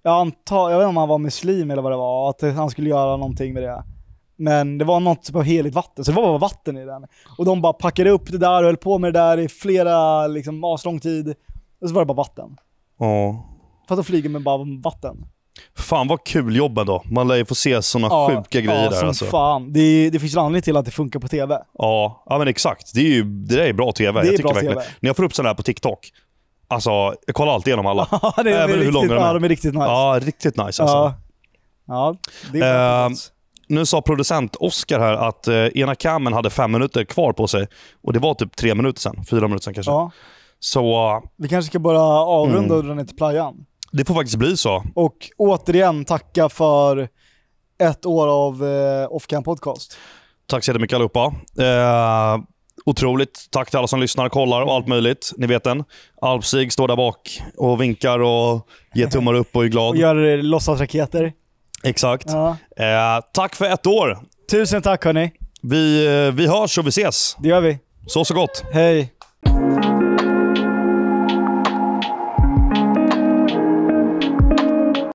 jag antar, jag vet inte om han var muslim eller vad det var, att han skulle göra någonting med det. Men det var något på heligt vatten, så det var bara vatten i den. Och de bara packade upp det där och höll på med det där i flera, liksom aslång tid. Och så var det bara vatten. Ja. För att de flyger med bara vatten. Fan vad kul jobb ändå. Man lär ju få se sådana ja, sjuka grejer ja, där som alltså. fan. Det, det finns ju en anledning till att det funkar på tv. Ja, ja men exakt. Det, är ju, det där är bra tv. Det jag är bra verkligen. TV. När jag får upp sådana här på TikTok, alltså jag kollar alltid igenom alla. Ja, det, Även är hur riktigt, långa de är. Ja, de är riktigt nice. Ja, riktigt nice alltså. Ja, ja det är uh, nu sa producent Oskar här att eh, ena kammen hade fem minuter kvar på sig. Och det var typ tre minuter sen. Fyra minuter sen kanske. Ja. Så... Vi kanske ska bara avrunda mm. och dra ner till playan. Det får faktiskt bli så. Och återigen tacka för ett år av eh, Offcam Podcast. Tack så jättemycket allihopa. Eh, otroligt. Tack till alla som lyssnar, kollar och allt möjligt. Ni vet den. Alpsig står där bak och vinkar och ger tummar upp och är glad. och gör låtsasraketer. Exakt. Ja. Eh, tack för ett år. Tusen tack hörni. Vi, eh, vi hörs och vi ses. Det gör vi. Så så gott. Hej.